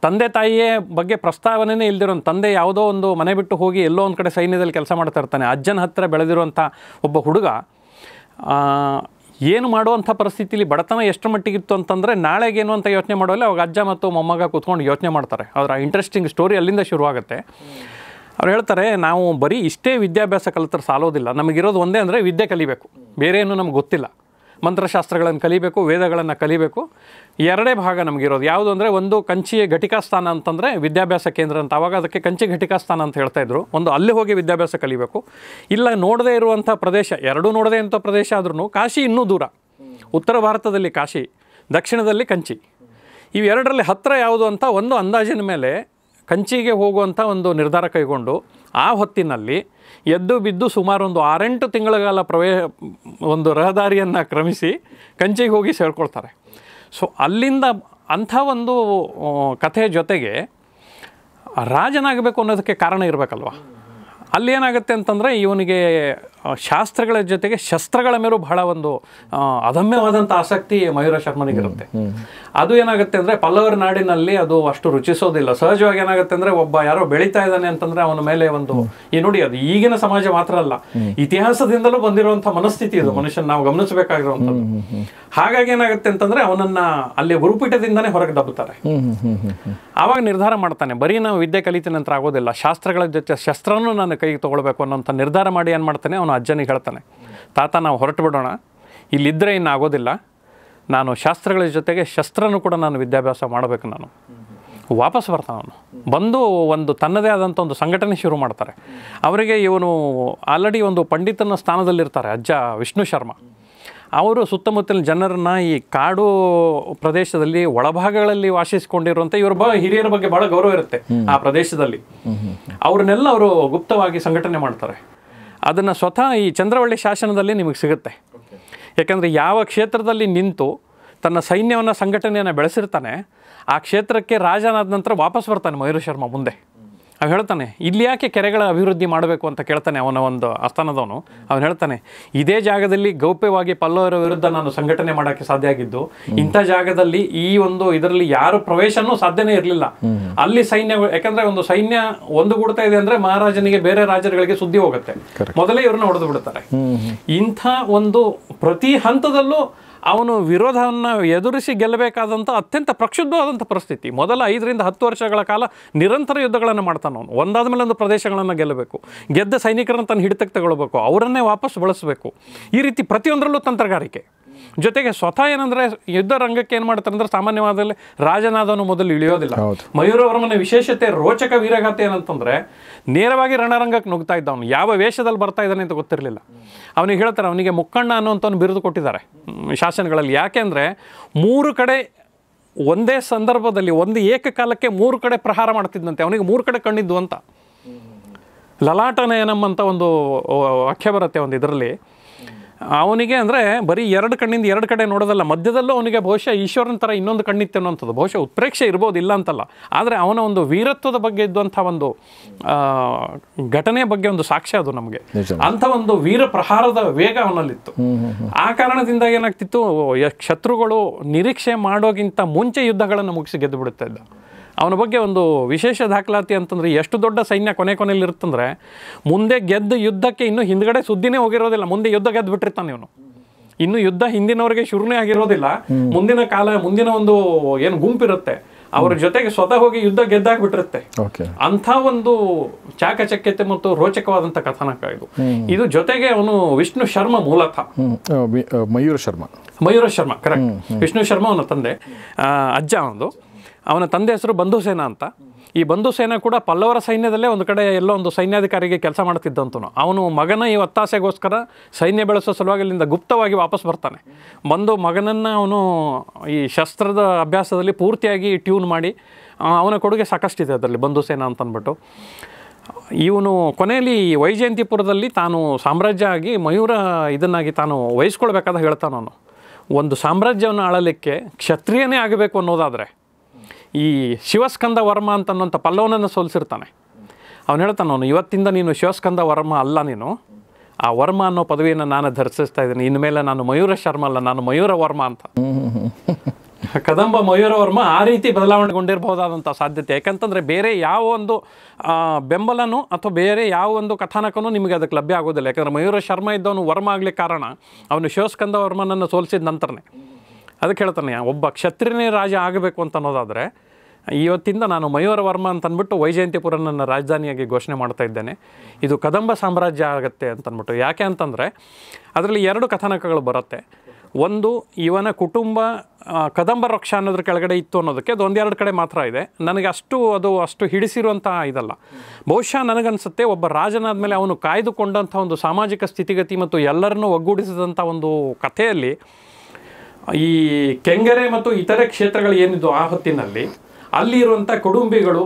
ತಂದೆ ತಾಯಿಯ ಬಗ್ಗೆ ಪ್ರಸ್ತಾವನೆಯೇ ಇಲ್ದಿರೋ ತಂದೆ ಯಾವುದೋ ಒಂದು ಮನೆ ಬಿಟ್ಟು ಹೋಗಿ ಎಲ್ಲೋ ಒಂದು ಕಡೆ ಸೈನ್ಯದಲ್ಲಿ ಕೆಲಸ ಮಾಡ್ತಾ ಇರ್ತಾನೆ ಅಜ್ಜನ ಹತ್ತಿರ ಬೆಳೆದಿರುವಂಥ ಒಬ್ಬ ಹುಡುಗ ಏನು ಮಾಡುವಂಥ ಪರಿಸ್ಥಿತಿಲಿ ಬಡತನ ಎಷ್ಟು ಮಟ್ಟಿಗಿತ್ತು ಅಂತಂದರೆ ನಾಳೆಗೇನು ಅಂತ ಯೋಚನೆ ಮಾಡೋಲ್ಲ ಅವಾಗ ಅಜ್ಜ ಮತ್ತು ಮೊಮ್ಮಗ ಕೂತ್ಕೊಂಡು ಯೋಚನೆ ಮಾಡ್ತಾರೆ ಆ ಇಂಟ್ರೆಸ್ಟಿಂಗ್ ಸ್ಟೋರಿ ಅಲ್ಲಿಂದ ಶುರುವಾಗುತ್ತೆ ಅವ್ರು ಹೇಳ್ತಾರೆ ನಾವು ಬರೀ ಇಷ್ಟೇ ವಿದ್ಯಾಭ್ಯಾಸ ಕಲಿತ್ರೆ ಸಾಲೋದಿಲ್ಲ ನಮಗಿರೋದು ಒಂದೇ ಅಂದರೆ ವಿದ್ಯೆ ಕಲಿಬೇಕು ಬೇರೆ ಏನು ನಮ್ಗೆ ಗೊತ್ತಿಲ್ಲ ಮಂತ್ರಶಾಸ್ತ್ರಗಳನ್ನು ಕಲಿಬೇಕು ವೇದಗಳನ್ನು ಕಲಿಬೇಕು ಎರಡೇ ಭಾಗ ನಮಗಿರೋದು ಯಾವುದು ಅಂದರೆ ಒಂದು ಕಂಚಿಯ ಸ್ಥಾನ ಅಂತಂದರೆ ವಿದ್ಯಾಭ್ಯಾಸ ಕೇಂದ್ರ ಅಂತ ಆವಾಗ ಅದಕ್ಕೆ ಕಂಚಿ ಘಟಿಕಾಸ್ಥಾನ ಅಂತ ಹೇಳ್ತಾಯಿದ್ರು ಒಂದು ಅಲ್ಲಿ ಹೋಗಿ ವಿದ್ಯಾಭ್ಯಾಸ ಕಲಿಬೇಕು ಇಲ್ಲ ನೋಡದೇ ಇರುವಂಥ ಪ್ರದೇಶ ಎರಡೂ ನೋಡದೇ ಇಂಥ ಪ್ರದೇಶ ಆದ್ರೂ ಕಾಶಿ ಇನ್ನೂ ದೂರ ಉತ್ತರ ಭಾರತದಲ್ಲಿ ಕಾಶಿ ದಕ್ಷಿಣದಲ್ಲಿ ಕಂಚಿ ಇವೆರಡರಲ್ಲಿ ಹತ್ತಿರ ಯಾವುದು ಅಂತ ಒಂದು ಅಂದಾಜಿನ ಮೇಲೆ ಕಂಚಿಗೆ ಹೋಗುವಂಥ ಒಂದು ನಿರ್ಧಾರ ಕೈಗೊಂಡು ಆ ಹೊತ್ತಿನಲ್ಲಿ ಎದ್ದು ಬಿದ್ದು ಸುಮಾರು ಒಂದು ಆರೆಂಟು ತಿಂಗಳ ಪ್ರವೇ ಒಂದು ರಹದಾರಿಯನ್ನು ಕ್ರಮಿಸಿ ಕಂಚಿಗೆ ಹೋಗಿ ಸೇರ್ಕೊಳ್ತಾರೆ ಸೊ ಅಲ್ಲಿಂದ ಅಂಥ ಒಂದು ಕಥೆ ಜೊತೆಗೆ ರಾಜನಾಗಬೇಕು ಅನ್ನೋದಕ್ಕೆ ಕಾರಣ ಇರಬೇಕಲ್ವ ಅಲ್ಲಿ ಏನಾಗುತ್ತೆ ಅಂತಂದರೆ ಇವನಿಗೆ ಶಾಸ್ತ್ರಗಳ ಜೊತೆಗೆ ಶಸ್ತ್ರಗಳ ಮೇಲೂ ಬಹಳ ಒಂದು ಅದಮ್ಯವಾದಂಥ ಆಸಕ್ತಿ ಮಯೂರ ಶರ್ಮನಿಗಿರುತ್ತೆ ಅದು ಏನಾಗುತ್ತೆ ಅಂದರೆ ಪಲ್ಲವರ ನಾಡಿನಲ್ಲಿ ಅದು ಅಷ್ಟು ರುಚಿಸೋದಿಲ್ಲ ಸಹಜವಾಗಿ ಏನಾಗುತ್ತೆ ಅಂದರೆ ಒಬ್ಬ ಯಾರೋ ಬೆಳೀತಾ ಇದ್ದಾನೆ ಅಂತಂದರೆ ಅವನ ಮೇಲೆ ಒಂದು ಈ ನೋಡಿ ಅದು ಈಗಿನ ಸಮಾಜ ಮಾತ್ರ ಅಲ್ಲ ಇತಿಹಾಸದಿಂದಲೂ ಬಂದಿರುವಂಥ ಮನಸ್ಥಿತಿ ಇದು ಮನುಷ್ಯನ ನಾವು ಗಮನಿಸಬೇಕಾಗಿರುವಂಥದ್ದು ಹಾಗಾಗಿ ಏನಾಗುತ್ತೆ ಅಂತಂದರೆ ಅವನನ್ನು ಅಲ್ಲಿ ಗುರುಪೀಠದಿಂದನೇ ಹೊರಗೆ ದಬ್ಬುತ್ತಾರೆ ಆವಾಗ ನಿರ್ಧಾರ ಮಾಡ್ತಾನೆ ಬರೀ ನಾವು ವಿದ್ಯೆ ಕಲಿತಿನ ನಂತರ ಆಗೋದಿಲ್ಲ ಶಾಸ್ತ್ರಗಳ ಜೊತೆ ಶಸ್ತ್ರನೂ ನಾನು ಕೈಗೆ ತಗೊಳ್ಬೇಕು ಅನ್ನೋಂಥ ನಿರ್ಧಾರ ಮಾಡಿ ಏನು ಮಾಡ್ತಾನೆ ಅವನು ಅವನು ಅಜ್ಜನಿಗೆ ಹೇಳ್ತಾನೆ ತಾತ ನಾವು ಹೊರಟು ಬಿಡೋಣ ಇಲ್ಲಿದ್ದರೆ ಇನ್ನು ಆಗೋದಿಲ್ಲ ನಾನು ಶಾಸ್ತ್ರಗಳ ಜೊತೆಗೆ ಶಸ್ತ್ರನೂ ಕೂಡ ನಾನು ವಿದ್ಯಾಭ್ಯಾಸ ಮಾಡಬೇಕು ನಾನು ವಾಪಸ್ ಬರ್ತಾನೆ ಅವನು ಬಂದು ಒಂದು ತನ್ನದೇ ಆದಂಥ ಒಂದು ಸಂಘಟನೆ ಶುರು ಮಾಡ್ತಾರೆ ಅವರಿಗೆ ಇವನು ಆಲ್ರೆಡಿ ಒಂದು ಪಂಡಿತನ ಸ್ಥಾನದಲ್ಲಿರ್ತಾರೆ ಅಜ್ಜ ವಿಷ್ಣು ಶರ್ಮಾ ಅವರು ಸುತ್ತಮುತ್ತಲಿನ ಜನರನ್ನ ಈ ಕಾಡು ಪ್ರದೇಶದಲ್ಲಿ ಒಳಭಾಗಗಳಲ್ಲಿ ವಾಸಿಸಿಕೊಂಡಿರುವಂತ ಇವರು ಬಹಳ ಹಿರಿಯರ ಬಗ್ಗೆ ಬಹಳ ಗೌರವ ಇರುತ್ತೆ ಆ ಪ್ರದೇಶದಲ್ಲಿ ಅವ್ರನ್ನೆಲ್ಲ ಅವರು ಗುಪ್ತವಾಗಿ ಸಂಘಟನೆ ಮಾಡ್ತಾರೆ ಅದನ್ನು ಸ್ವತಃ ಈ ಚಂದ್ರವಳ್ಳಿ ಶಾಸನದಲ್ಲಿ ನಿಮಗೆ ಸಿಗುತ್ತೆ ಯಾಕಂದರೆ ಯಾವ ಕ್ಷೇತ್ರದಲ್ಲಿ ನಿಂತು ತನ್ನ ಸೈನ್ಯವನ್ನು ಸಂಘಟನೆಯನ್ನು ಬೆಳೆಸಿರ್ತಾನೆ ಆ ಕ್ಷೇತ್ರಕ್ಕೆ ರಾಜನಾದ ನಂತರ ವಾಪಸ್ ಬರ್ತಾನೆ ಮಯೂರ ಶರ್ಮ ಮುಂದೆ ಅವ್ನು ಹೇಳ್ತಾನೆ ಇಲ್ಲಿ ಯಾಕೆ ಕೆರೆಗಳ ಅಭಿವೃದ್ಧಿ ಮಾಡಬೇಕು ಅಂತ ಕೇಳ್ತಾನೆ ಅವನ ಒಂದು ಆಸ್ಥಾನದವನು ಅವನು ಹೇಳ್ತಾನೆ ಇದೇ ಜಾಗದಲ್ಲಿ ಗೌಪ್ಯವಾಗಿ ಪಲ್ಲವರ ವಿರುದ್ಧ ನಾನು ಸಂಘಟನೆ ಮಾಡೋಕ್ಕೆ ಸಾಧ್ಯ ಆಗಿದ್ದು ಇಂಥ ಜಾಗದಲ್ಲಿ ಈ ಒಂದು ಇದರಲ್ಲಿ ಯಾರು ಪ್ರವೇಶನೂ ಸಾಧ್ಯನೇ ಇರಲಿಲ್ಲ ಅಲ್ಲಿ ಸೈನ್ಯ ಯಾಕಂದ್ರೆ ಒಂದು ಸೈನ್ಯ ಒಂದು ಒಂದುಗೂಡ್ತಾ ಇದೆ ಅಂದ್ರೆ ಮಹಾರಾಜನಿಗೆ ಬೇರೆ ರಾಜರುಗಳಿಗೆ ಸುದ್ದಿ ಹೋಗುತ್ತೆ ಮೊದಲೇ ಇವ್ರನ್ನ ಹೊಡೆದು ಬಿಡ್ತಾರೆ ಇಂಥ ಒಂದು ಪ್ರತಿ ಹಂತದಲ್ಲೂ ಅವನು ವಿರೋಧವನ್ನು ಎದುರಿಸಿ ಗೆಲ್ಲಬೇಕಾದಂಥ ಅತ್ಯಂತ ಪ್ರಕ್ಷುಬ್ಧವಾದಂಥ ಪರಿಸ್ಥಿತಿ ಮೊದಲ ಐದರಿಂದ ಹತ್ತು ವರ್ಷಗಳ ಕಾಲ ನಿರಂತರ ಯುದ್ಧಗಳನ್ನು ಮಾಡ್ತಾನೆ ಅವನು ಒಂದಾದ ಮೇಲೆ ಒಂದು ಪ್ರದೇಶಗಳನ್ನು ಗೆಲ್ಲಬೇಕು ಗೆದ್ದ ಸೈನಿಕರನ್ನು ತನ್ನ ಹಿಡಿತಕ್ಕೆ ತಗೊಳ್ಬೇಕು ಅವರನ್ನೇ ವಾಪಸ್ ಬಳಸಬೇಕು ಈ ರೀತಿ ಪ್ರತಿಯೊಂದರಲ್ಲೂ ತಂತ್ರಗಾರಿಕೆ ಜೊತೆಗೆ ಸ್ವತಃ ಏನಂದ್ರೆ ಯುದ್ಧ ರಂಗಕ್ಕೆ ಏನು ಮಾಡ್ತಾರೆ ಅಂದ್ರೆ ಸಾಮಾನ್ಯವಾದಲ್ಲಿ ರಾಜನಾದನು ಮೊದಲು ಇಳಿಯೋದಿಲ್ಲ ಮಯೂರವರ್ಮನ ವಿಶೇಷತೆ ರೋಚಕ ವೀರಗಾಥೆ ಏನಂತಂದ್ರೆ ನೇರವಾಗಿ ರಣರಂಗಕ್ಕೆ ನುಗ್ತಾ ಇದ್ದ ಅವನು ಯಾವ ವೇಷದಲ್ಲಿ ಬರ್ತಾ ಇದ್ದಾನೆ ಅಂತ ಗೊತ್ತಿರಲಿಲ್ಲ ಅವನಿಗೆ ಹೇಳ್ತಾರೆ ಅವನಿಗೆ ಮುಕ್ಕಣ್ಣ ಅನ್ನುವಂಥವ್ನು ಬಿರುದು ಕೊಟ್ಟಿದ್ದಾರೆ ಶಾಸನಗಳಲ್ಲಿ ಯಾಕೆಂದ್ರೆ ಮೂರು ಕಡೆ ಒಂದೇ ಸಂದರ್ಭದಲ್ಲಿ ಒಂದು ಏಕಕಾಲಕ್ಕೆ ಮೂರು ಕಡೆ ಪ್ರಹಾರ ಮಾಡ್ತಿದ್ದಂತೆ ಅವನಿಗೆ ಮೂರು ಕಡೆ ಕಣ್ಣಿದ್ದು ಅಂತ ಲಲಾಟನಯನಂ ಅಂತ ಒಂದು ವಾಕ್ಯ ಬರುತ್ತೆ ಒಂದು ಇದರಲ್ಲಿ ಅವನಿಗೆ ಅಂದರೆ ಬರೀ ಎರಡು ಕಣ್ಣಿಂದ ಎರಡು ಕಡೆ ನೋಡೋದಲ್ಲ ಮಧ್ಯದಲ್ಲೂ ಅವನಿಗೆ ಬಹುಶಃ ಈಶ್ವರನ ಥರ ಇನ್ನೊಂದು ಕಣ್ಣಿತ್ತೆ ಅನ್ನೋಂಥದ್ದು ಬಹುಶಃ ಉತ್ಪ್ರೇಕ್ಷೆ ಇರ್ಬೋದು ಇಲ್ಲ ಅಂತಲ್ಲ ಆದರೆ ಅವನ ಒಂದು ವೀರತ್ವದ ಬಗ್ಗೆ ಇದ್ದಂಥ ಒಂದು ಘಟನೆ ಬಗ್ಗೆ ಒಂದು ಸಾಕ್ಷ್ಯ ಅದು ನಮಗೆ ಅಂಥ ಒಂದು ವೀರ ಪ್ರಹಾರದ ವೇಗ ಅವನಲ್ಲಿತ್ತು ಆ ಕಾರಣದಿಂದ ಏನಾಗ್ತಿತ್ತು ಶತ್ರುಗಳು ನಿರೀಕ್ಷೆ ಮಾಡೋಗಿಂತ ಮುಂಚೆ ಯುದ್ಧಗಳನ್ನು ಮುಗಿಸಿ ಗೆದ್ದು ಬಿಡುತ್ತಾ ಇದ್ದ ಅವನ ಬಗ್ಗೆ ಒಂದು ವಿಶೇಷ ದಾಖಲಾತಿ ಅಂತಂದರೆ ಎಷ್ಟು ದೊಡ್ಡ ಸೈನ್ಯ ಕೊನೆ ಕೊನೆಯಲ್ಲಿ ಇರುತ್ತಂದರೆ ಮುಂದೆ ಗೆದ್ದು ಯುದ್ಧಕ್ಕೆ ಇನ್ನೂ ಹಿಂದ್ಗಡೆ ಸುದ್ದಿನೇ ಹೋಗಿರೋದಿಲ್ಲ ಮುಂದೆ ಯುದ್ಧ ಗೆದ್ದು ಬಿಟ್ಟಿರ್ತಾನೆ ಇವನು ಇನ್ನು ಯುದ್ಧ ಹಿಂದಿನವರಿಗೆ ಶುರುನೇ ಆಗಿರೋದಿಲ್ಲ ಮುಂದಿನ ಕಾಲ ಮುಂದಿನ ಒಂದು ಏನು ಗುಂಪಿರುತ್ತೆ ಅವ್ರ ಜೊತೆಗೆ ಸ್ವತಃ ಹೋಗಿ ಯುದ್ಧ ಗೆದ್ದಾಗ್ಬಿಟ್ಟಿರುತ್ತೆ ಅಂತ ಒಂದು ಚಾಕಚಕ್ಯತೆ ಮತ್ತು ರೋಚಕವಾದಂತಹ ಕಥಾನಕ ಇದು ಇದು ಜೊತೆಗೆ ಅವನು ವಿಷ್ಣು ಶರ್ಮ ಮೂಲತಃ ಮಯೂರ ಶರ್ಮ ಮಯೂರ ಶರ್ಮ ಕರೆಕ್ಟ್ ವಿಷ್ಣು ಶರ್ಮ ಅವನ ತಂದೆ ಅಜ್ಜ ಒಂದು ಅವನ ತಂದೆ ಹೆಸರು ಬಂಧುಸೇನ ಅಂತ ಈ ಬಂಧುಸೇನ ಕೂಡ ಪಲ್ಲವರ ಸೈನ್ಯದಲ್ಲೇ ಒಂದು ಕಡೆ ಎಲ್ಲೋ ಒಂದು ಸೈನ್ಯಾಧಿಕಾರಿಗೆ ಕೆಲಸ ಮಾಡ್ತಿದ್ದಂತನು ಅವನು ಮಗನ ಈ ಒತ್ತಾಸೆಗೋಸ್ಕರ ಸೈನ್ಯ ಬೆಳೆಸೋ ಸಲುವಾಗಿ ಇಲ್ಲಿಂದ ಗುಪ್ತವಾಗಿ ವಾಪಸ್ ಬರ್ತಾನೆ ಬಂದು ಮಗನನ್ನು ಅವನು ಈ ಶಸ್ತ್ರದ ಅಭ್ಯಾಸದಲ್ಲಿ ಪೂರ್ತಿಯಾಗಿ ಟ್ಯೂನ್ ಮಾಡಿ ಅವನ ಕೊಡುಗೆ ಸಾಕಷ್ಟಿದೆ ಅದರಲ್ಲಿ ಬಂಧುಸೇನ ಅಂತಂದ್ಬಿಟ್ಟು ಇವನು ಕೊನೆಯಲ್ಲಿ ವೈಜಯಂತಿಪುರದಲ್ಲಿ ತಾನು ಸಾಮ್ರಾಜ್ಯ ಆಗಿ ಮಯೂರ ಇದನ್ನಾಗಿ ತಾನು ವಹಿಸ್ಕೊಳ್ಬೇಕಾದ ಹೇಳ್ತಾನವನು ಒಂದು ಸಾಮ್ರಾಜ್ಯವನ್ನು ಆಳಲಿಕ್ಕೆ ಕ್ಷತ್ರಿಯನೇ ಆಗಬೇಕು ಅನ್ನೋದಾದರೆ ಈ ಶಿವಸ್ಕಂದ ವರ್ಮ ಅಂತನ್ನುವಂಥ ಪಲ್ಲವನನ್ನು ಸೋಲಿಸಿರ್ತಾನೆ ಅವನು ಹೇಳ್ತಾನೆ ಅವನು ಇವತ್ತಿಂದ ನೀನು ಶಿವಸ್ಕಂದ ವರ್ಮ ಅಲ್ಲ ನೀನು ಆ ವರ್ಮ ಅನ್ನೋ ಪದವಿಯನ್ನು ನಾನು ಧರಿಸಿಸ್ತಾ ಇದ್ದೀನಿ ಇನ್ಮೇಲೆ ನಾನು ಮಯೂರ ಶರ್ಮ ಅಲ್ಲ ನಾನು ಮಯೂರ ವರ್ಮ ಅಂತ ಕದಂಬ ಮಯೂರ ವರ್ಮ ಆ ರೀತಿ ಬದಲಾವಣೆಗೊಂಡಿರಬಹುದಾದಂಥ ಸಾಧ್ಯತೆ ಯಾಕಂತಂದರೆ ಬೇರೆ ಯಾವ ಒಂದು ಬೆಂಬಲನೂ ಅಥವಾ ಬೇರೆ ಯಾವ ಒಂದು ಕಥಾನಕನೂ ನಿಮಗೆ ಅದಕ್ಕೆ ಲಭ್ಯ ಆಗೋದಿಲ್ಲ ಯಾಕಂದರೆ ಮಯೂರ ಶರ್ಮ ಇದ್ದವನು ವರ್ಮ ಆಗಲಿ ಕಾರಣ ಅವನು ಶಿವಸ್ಕಂದ ವರ್ಮನನ್ನು ಸೋಲಿಸಿದ ನಂತರನೇ ಅದಕ್ಕೆ ಹೇಳ್ತಾನೆ ಒಬ್ಬ ಕ್ಷತ್ರಿಯನೇ ರಾಜ ಆಗಬೇಕು ಅಂತ ಅನ್ನೋದಾದರೆ ಇವತ್ತಿಂದ ನಾನು ಮಯೂರ ವರ್ಮ ಅಂತಂದ್ಬಿಟ್ಟು ವೈಜಯಂತಿಪುರ ನನ್ನ ರಾಜಧಾನಿಯಾಗಿ ಘೋಷಣೆ ಮಾಡ್ತಾ ಇದ್ದೇನೆ ಇದು ಕದಂಬ ಸಾಮ್ರಾಜ್ಯ ಆಗುತ್ತೆ ಅಂತಂದ್ಬಿಟ್ಟು ಯಾಕೆ ಅಂತಂದರೆ ಅದರಲ್ಲಿ ಎರಡು ಕಥನಕಗಳು ಬರುತ್ತೆ ಒಂದು ಇವನ ಕುಟುಂಬ ಕದಂಬ ರಕ್ಷ ಅನ್ನೋದ್ರ ಕೆಳಗಡೆ ಇತ್ತು ಅನ್ನೋದಕ್ಕೆ ಅದು ಒಂದೆರಡು ಕಡೆ ಮಾತ್ರ ಇದೆ ನನಗೆ ಅಷ್ಟು ಅದು ಅಷ್ಟು ಹಿಡಿಸಿರುವಂಥ ಇದಲ್ಲ ಬಹುಶಃ ನನಗನ್ಸುತ್ತೆ ಒಬ್ಬ ರಾಜನಾದ ಮೇಲೆ ಅವನು ಕಾಯ್ದುಕೊಂಡಂಥ ಒಂದು ಸಾಮಾಜಿಕ ಸ್ಥಿತಿಗತಿ ಮತ್ತು ಎಲ್ಲರನ್ನೂ ಒಗ್ಗೂಡಿಸಿದಂಥ ಒಂದು ಕಥೆಯಲ್ಲಿ ಈ ಕೆಂಗರೆ ಮತ್ತು ಇತರೆ ಕ್ಷೇತ್ರಗಳು ಏನಿದ್ದು ಆ ಹೊತ್ತಿನಲ್ಲಿ ಅಲ್ಲಿರುವಂಥ ಕುಡುಂಬಿಗಳು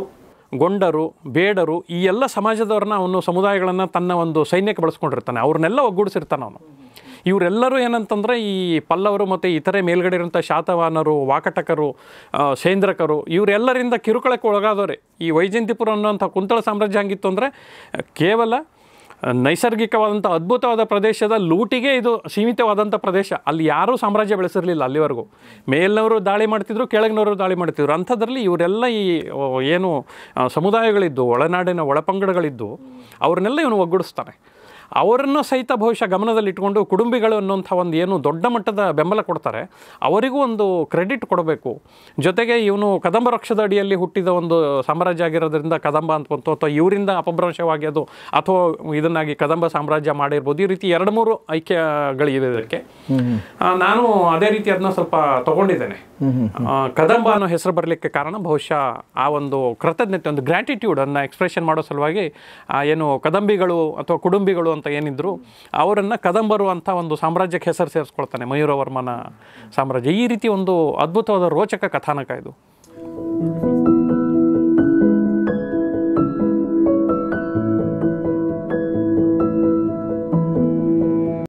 ಗೊಂಡರು ಬೇಡರು ಈ ಎಲ್ಲ ಸಮಾಜದವ್ರನ್ನ ಅವನು ಸಮುದಾಯಗಳನ್ನು ತನ್ನ ಒಂದು ಸೈನ್ಯಕ್ಕೆ ಬಳಸ್ಕೊಂಡಿರ್ತಾನೆ ಅವ್ರನ್ನೆಲ್ಲ ಒಗ್ಗೂಡಿಸಿರ್ತಾನೆ ಅವನು ಇವರೆಲ್ಲರೂ ಏನಂತಂದರೆ ಈ ಪಲ್ಲವರು ಮತ್ತು ಇತರೆ ಮೇಲ್ಗಡೆ ಇರುವಂಥ ಶಾತವಾನರು ವಾಕಟಕರು ಸೇಂದ್ರಕರು ಇವರೆಲ್ಲರಿಂದ ಕಿರುಕುಳಕ್ಕೆ ಒಳಗಾದವರೇ ಈ ವೈಜಯಂತಿಪುರ ಅನ್ನೋಂಥ ಕುಂತಳ ಸಾಮ್ರಾಜ್ಯ ಹಂಗಿತ್ತು ಅಂದರೆ ಕೇವಲ ನೈಸರ್ಗಿಕವಾದಂಥ ಅದ್ಭುತವಾದ ಪ್ರದೇಶದ ಲೂಟಿಗೆ ಇದು ಸೀಮಿತವಾದಂಥ ಪ್ರದೇಶ ಅಲ್ಲಿ ಯಾರೂ ಸಾಮ್ರಾಜ್ಯ ಬೆಳೆಸಿರಲಿಲ್ಲ ಅಲ್ಲಿವರೆಗೂ ಮೇಲಿನವರು ದಾಳಿ ಮಾಡ್ತಿದ್ರು ಕೆಳಗಿನವರು ದಾಳಿ ಮಾಡ್ತಿದ್ರು ಅಂಥದ್ರಲ್ಲಿ ಇವರೆಲ್ಲ ಈ ಏನು ಸಮುದಾಯಗಳಿದ್ದು ಒಳನಾಡಿನ ಒಳಪಂಗಡಗಳಿದ್ದು ಅವ್ರನ್ನೆಲ್ಲ ಇವನು ಒಗ್ಗೂಡಿಸ್ತಾನೆ ಅವರನ್ನು ಸಹಿತ ಬಹುಶಃ ಗಮನದಲ್ಲಿಟ್ಟುಕೊಂಡು ಕುಟುಂಬಿಗಳು ಅನ್ನೋಂಥ ಒಂದು ಏನು ದೊಡ್ಡ ಮಟ್ಟದ ಬೆಂಬಲ ಕೊಡ್ತಾರೆ ಅವರಿಗೂ ಒಂದು ಕ್ರೆಡಿಟ್ ಕೊಡಬೇಕು ಜೊತೆಗೆ ಇವನು ಕದಂಬ ವೃಕ್ಷದ ಅಡಿಯಲ್ಲಿ ಹುಟ್ಟಿದ ಒಂದು ಸಾಮ್ರಾಜ್ಯ ಆಗಿರೋದ್ರಿಂದ ಕದಂಬ ಅಂತ ಬಂತು ಅಥವಾ ಇವರಿಂದ ಅಪಭ್ರಂಶವಾಗಿ ಅದು ಅಥವಾ ಇದನ್ನಾಗಿ ಕದಂಬ ಸಾಮ್ರಾಜ್ಯ ಮಾಡಿರ್ಬೋದು ಈ ರೀತಿ ಎರಡು ಮೂರು ಐಕ್ಯಗಳಿವೆ ಇದಕ್ಕೆ ನಾನು ಅದೇ ರೀತಿ ಅದನ್ನ ಸ್ವಲ್ಪ ತಗೊಂಡಿದ್ದೇನೆ ಕದಂಬ ಅನ್ನೋ ಹೆಸರು ಬರಲಿಕ್ಕೆ ಕಾರಣ ಬಹುಶಃ ಆ ಒಂದು ಕೃತಜ್ಞತೆ ಒಂದು ಅನ್ನ ಎಕ್ಸ್ಪ್ರೆಷನ್ ಮಾಡೋ ಸಲುವಾಗಿ ಏನು ಕದಂಬಿಗಳು ಅಥವಾ ಕುಟುಂಬಿಗಳು ಅಂತ ಅಂತ ಏನಿದ್ರು ಅವರನ್ನು ಕದಂಬರು ಅಂತ ಒಂದು ಸಾಮ್ರಾಜ್ಯಕ್ಕೆ ಹೆಸರು ಸೇರಿಸ್ಕೊಳ್ತಾನೆ ಮಯೂರವರ್ಮನ ಸಾಮ್ರಾಜ್ಯ ಈ ರೀತಿ ಒಂದು ಅದ್ಭುತವಾದ ರೋಚಕ ಕಥಾನಕ ಇದು